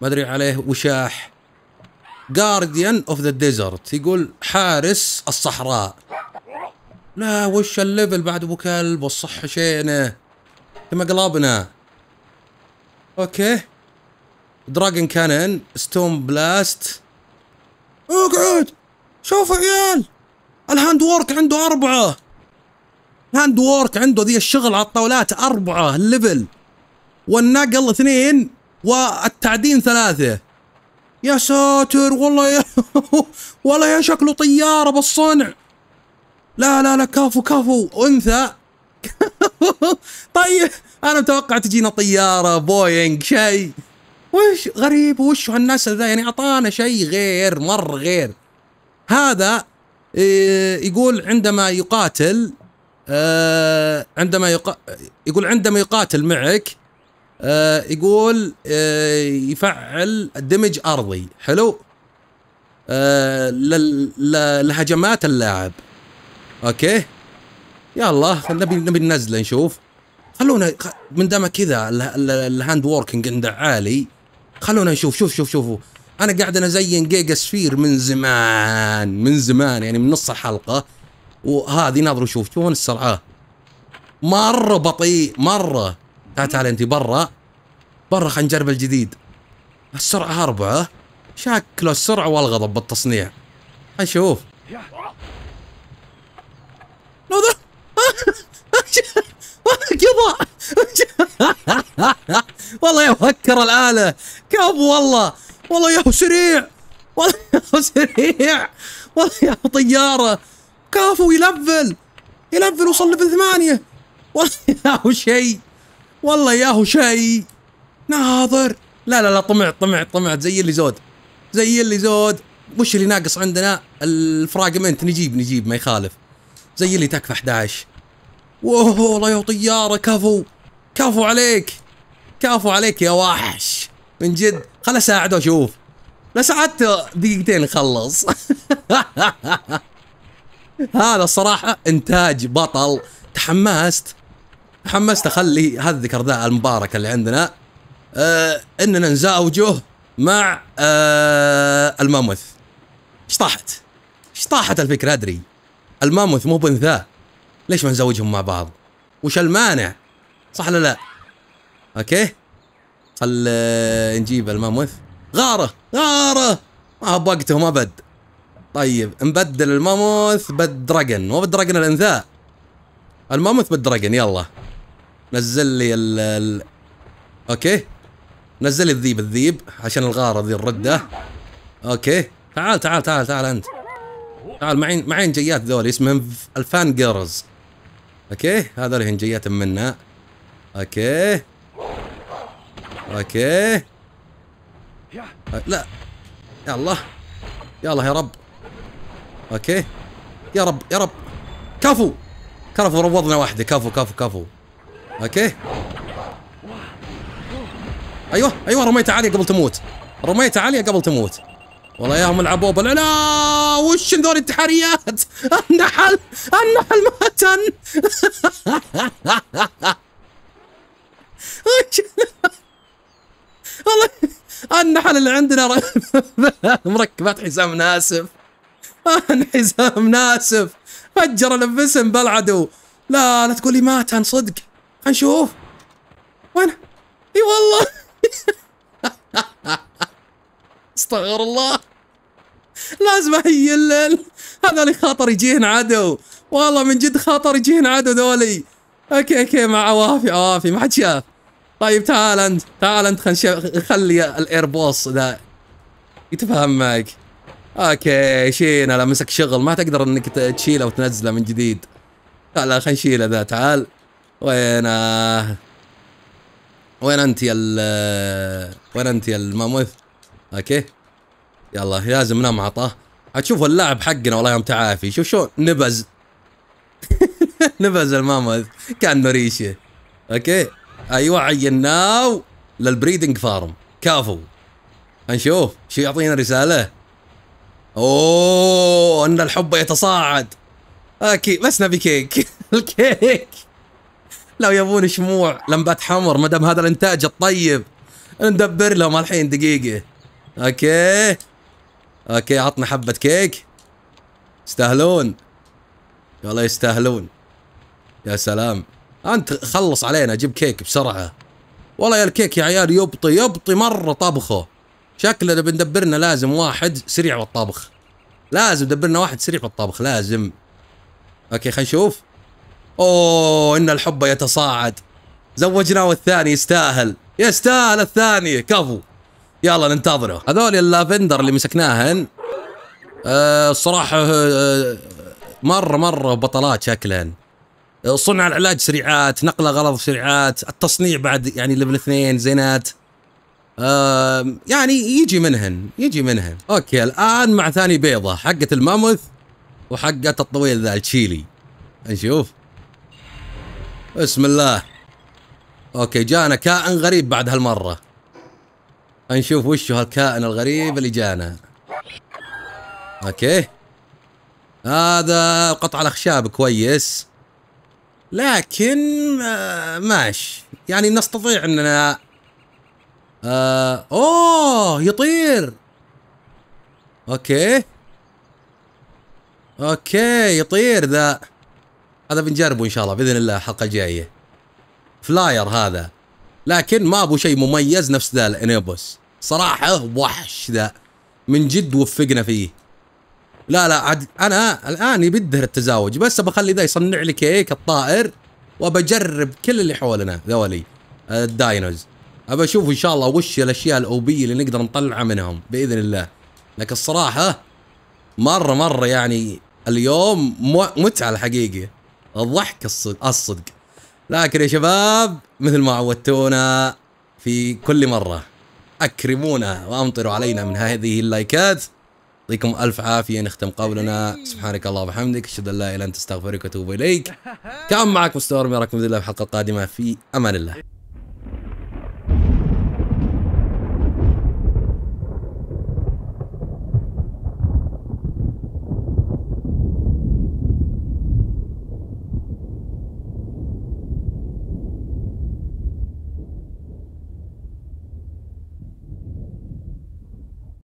ما ادري عليه وشاح جارديان اوف ذا ديزرت يقول حارس الصحراء لا وش الليفل بعد ابو كلب والصح شينه تم قلبنا اوكي دراجن كانون ستون بلاست اقعد شوف عيال الهاند وورك عنده اربعه الهاند وورك عنده ذي الشغل على الطاولات اربعه الليفل والنقل اثنين والتعدين ثلاثه يا ساتر والله يا والله يا شكله طياره بالصنع لا لا لا كفو كفو انثى طيب انا متوقع تجينا طياره بوينج شيء وش غريب وش هالناس ذا يعني اعطانا شيء غير مره غير هذا آه، يقول عندما يقاتل آه، عندما يقاتل يقول عندما يقاتل معك آه، يقول يفعل دمج ارضي حلو لهجمات اللاعب اوكي يلا نبي نبي ننزله نشوف خلونا من دام كذا الهاند ووركينج عنده عالي خلونا نشوف شوف شوف شوفوا انا قاعد انا زين جيجا سفير من زمان من زمان يعني من نص الحلقه وهذه ناظروا شوف شلون السرعه مره بطيء مره تعال تعال انت برا برا خلينا نجرب الجديد السرعه اربعه شكله السرعه والغضب بالتصنيع نشوف والله يا يفكر الآلة كفو والله والله يا سريع والله يا سريع والله يا طيارة كفو يلفل يلفل وصل لفل ثمانية والله ياهو شيء والله ياهو شيء ناظر لا لا لا طمعت طمعت طمعت زي اللي زود زي اللي زود وش اللي ناقص عندنا الفراجمنت نجيب نجيب ما يخالف زي اللي تكفى 11 والله يا طياره كفو كفو عليك كفو عليك يا وحش من جد خل اساعده اشوف لا ساعدته دقيقتين خلص هذا الصراحة انتاج بطل تحمست تحمست اخلي هذا الذكر ذا المبارك اللي عندنا آه اننا نزاوجه مع آه الماموث ايش طاحت؟ ايش طاحت الفكرة ادري الماموث مو بنثاء ليش ما نزوجهم مع بعض؟ وش المانع؟ صح ولا لا؟ اوكي خل آه، نجيب الماموث غاره غاره ما بوقتهم ابد طيب نبدل الماموث بالدراجن مو بالدراجن الانثى الماموث بالدراجن يلا نزل لي ال, اوكي نزل لي الذيب الذيب عشان الغاره ذي الرده اوكي تعال تعال تعال تعال انت تعال معين معين جيات ذول اسمهم الفان جيرلز اوكي هذول هن جيات منا اوكي اوكي لا يا الله يا الله يا رب اوكي يا رب يا رب كفو كفو روضنا واحدة كفو كفو كفو اوكي ايوه ايوه رميتها عالية قبل تموت رميتها عالية قبل تموت والله ياهم العبوب لا وش ذول التحريات النحل النحل ماتن والله النحل اللي عندنا مركبات حزام ناسف حزام ناسف فجر الانفسم بالعدو لا لا تقولي مات عن صدق خلينا نشوف وين اي والله استغفر الله لازم احيي الليل هذا اللي خاطر يجيهن عدو والله من جد خاطر يجيهن عدو ذولي اوكي اوكي مع عوافي عوافي ما حد شاف طيب تعال انت تعال انت خلنا خلي الايربوس ذا يتفاهم معك اوكي شينا لا مسك شغل ما تقدر انك تشيله وتنزله من جديد لا لا خلينا نشيله ذا تعال وين آه؟ وين انت يا وين انت يا الماموث اوكي يلا لازم نام عطاه هتشوفوا اللاعب حقنا والله يوم تعافي شوف شو نبز نبز الماموث كانه ريشه اوكي ايوه عيناه للبريدنج فارم كافو هنشوف شو يعطينا رساله اوه ان الحب يتصاعد اكيد بس نبي كيك الكيك لو يبون شموع لمبات حمر ما دام هذا الانتاج الطيب ندبر لهم الحين دقيقه اوكي اوكي عطنا حبه كيك يستاهلون والله يستاهلون يا سلام انت خلص علينا جيب كيك بسرعه والله يا الكيك يا عيال يبطي يبطي مره طبخه شكله بندبرنا لازم واحد سريع بالطبخ لازم دبرنا واحد سريع بالطبخ لازم اوكي خلينا نشوف اوه ان الحب يتصاعد زوجناه والثاني يستاهل يستاهل الثاني كفو يلا ننتظره هذول اللافندر اللي مسكناهن الصراحه آه،, آه مره مره بطلات شكلهن صنع العلاج سريعات نقل غرض سريعات التصنيع بعد يعني ليفل اثنين زينات يعني يجي منهن يجي منهن اوكي الان مع ثاني بيضه حقه الماموث وحقه الطويل ذا التشيلي نشوف بسم الله اوكي جانا كائن غريب بعد هالمره نشوف وش هالكائن الغريب اللي جانا اوكي هذا قطع الاخشاب كويس لكن آه، ماشي يعني نستطيع اننا آه اوه يطير اوكي اوكي يطير ذا هذا بنجربه ان شاء الله باذن الله الحلقه الجايه فلاير هذا لكن ما ابو شيء مميز نفس ذا الانيبوس صراحه وحش ذا من جد وفقنا فيه لا لا عاد انا الان يبدر التزاوج بس بخلي ذا يصنع لي كيك الطائر وبجرب كل اللي حولنا ذولي الداينوز ابى اشوف ان شاء الله وش الاشياء الاوبيه اللي نقدر نطلعها منهم باذن الله لكن الصراحه مره مره يعني اليوم متعه الحقيقه الضحك الصدق, الصدق لكن يا شباب مثل ما عودتونا في كل مره اكرمونا وامطروا علينا من هذه اللايكات يعطيكم الف عافيه نختم قولنا إيه. سبحانك الله وبحمدك اشهد ان لا اله الا انت استغفرك واتوب اليك كان معكم ستورمي اراكم الله في الحلقه القادمه في امان الله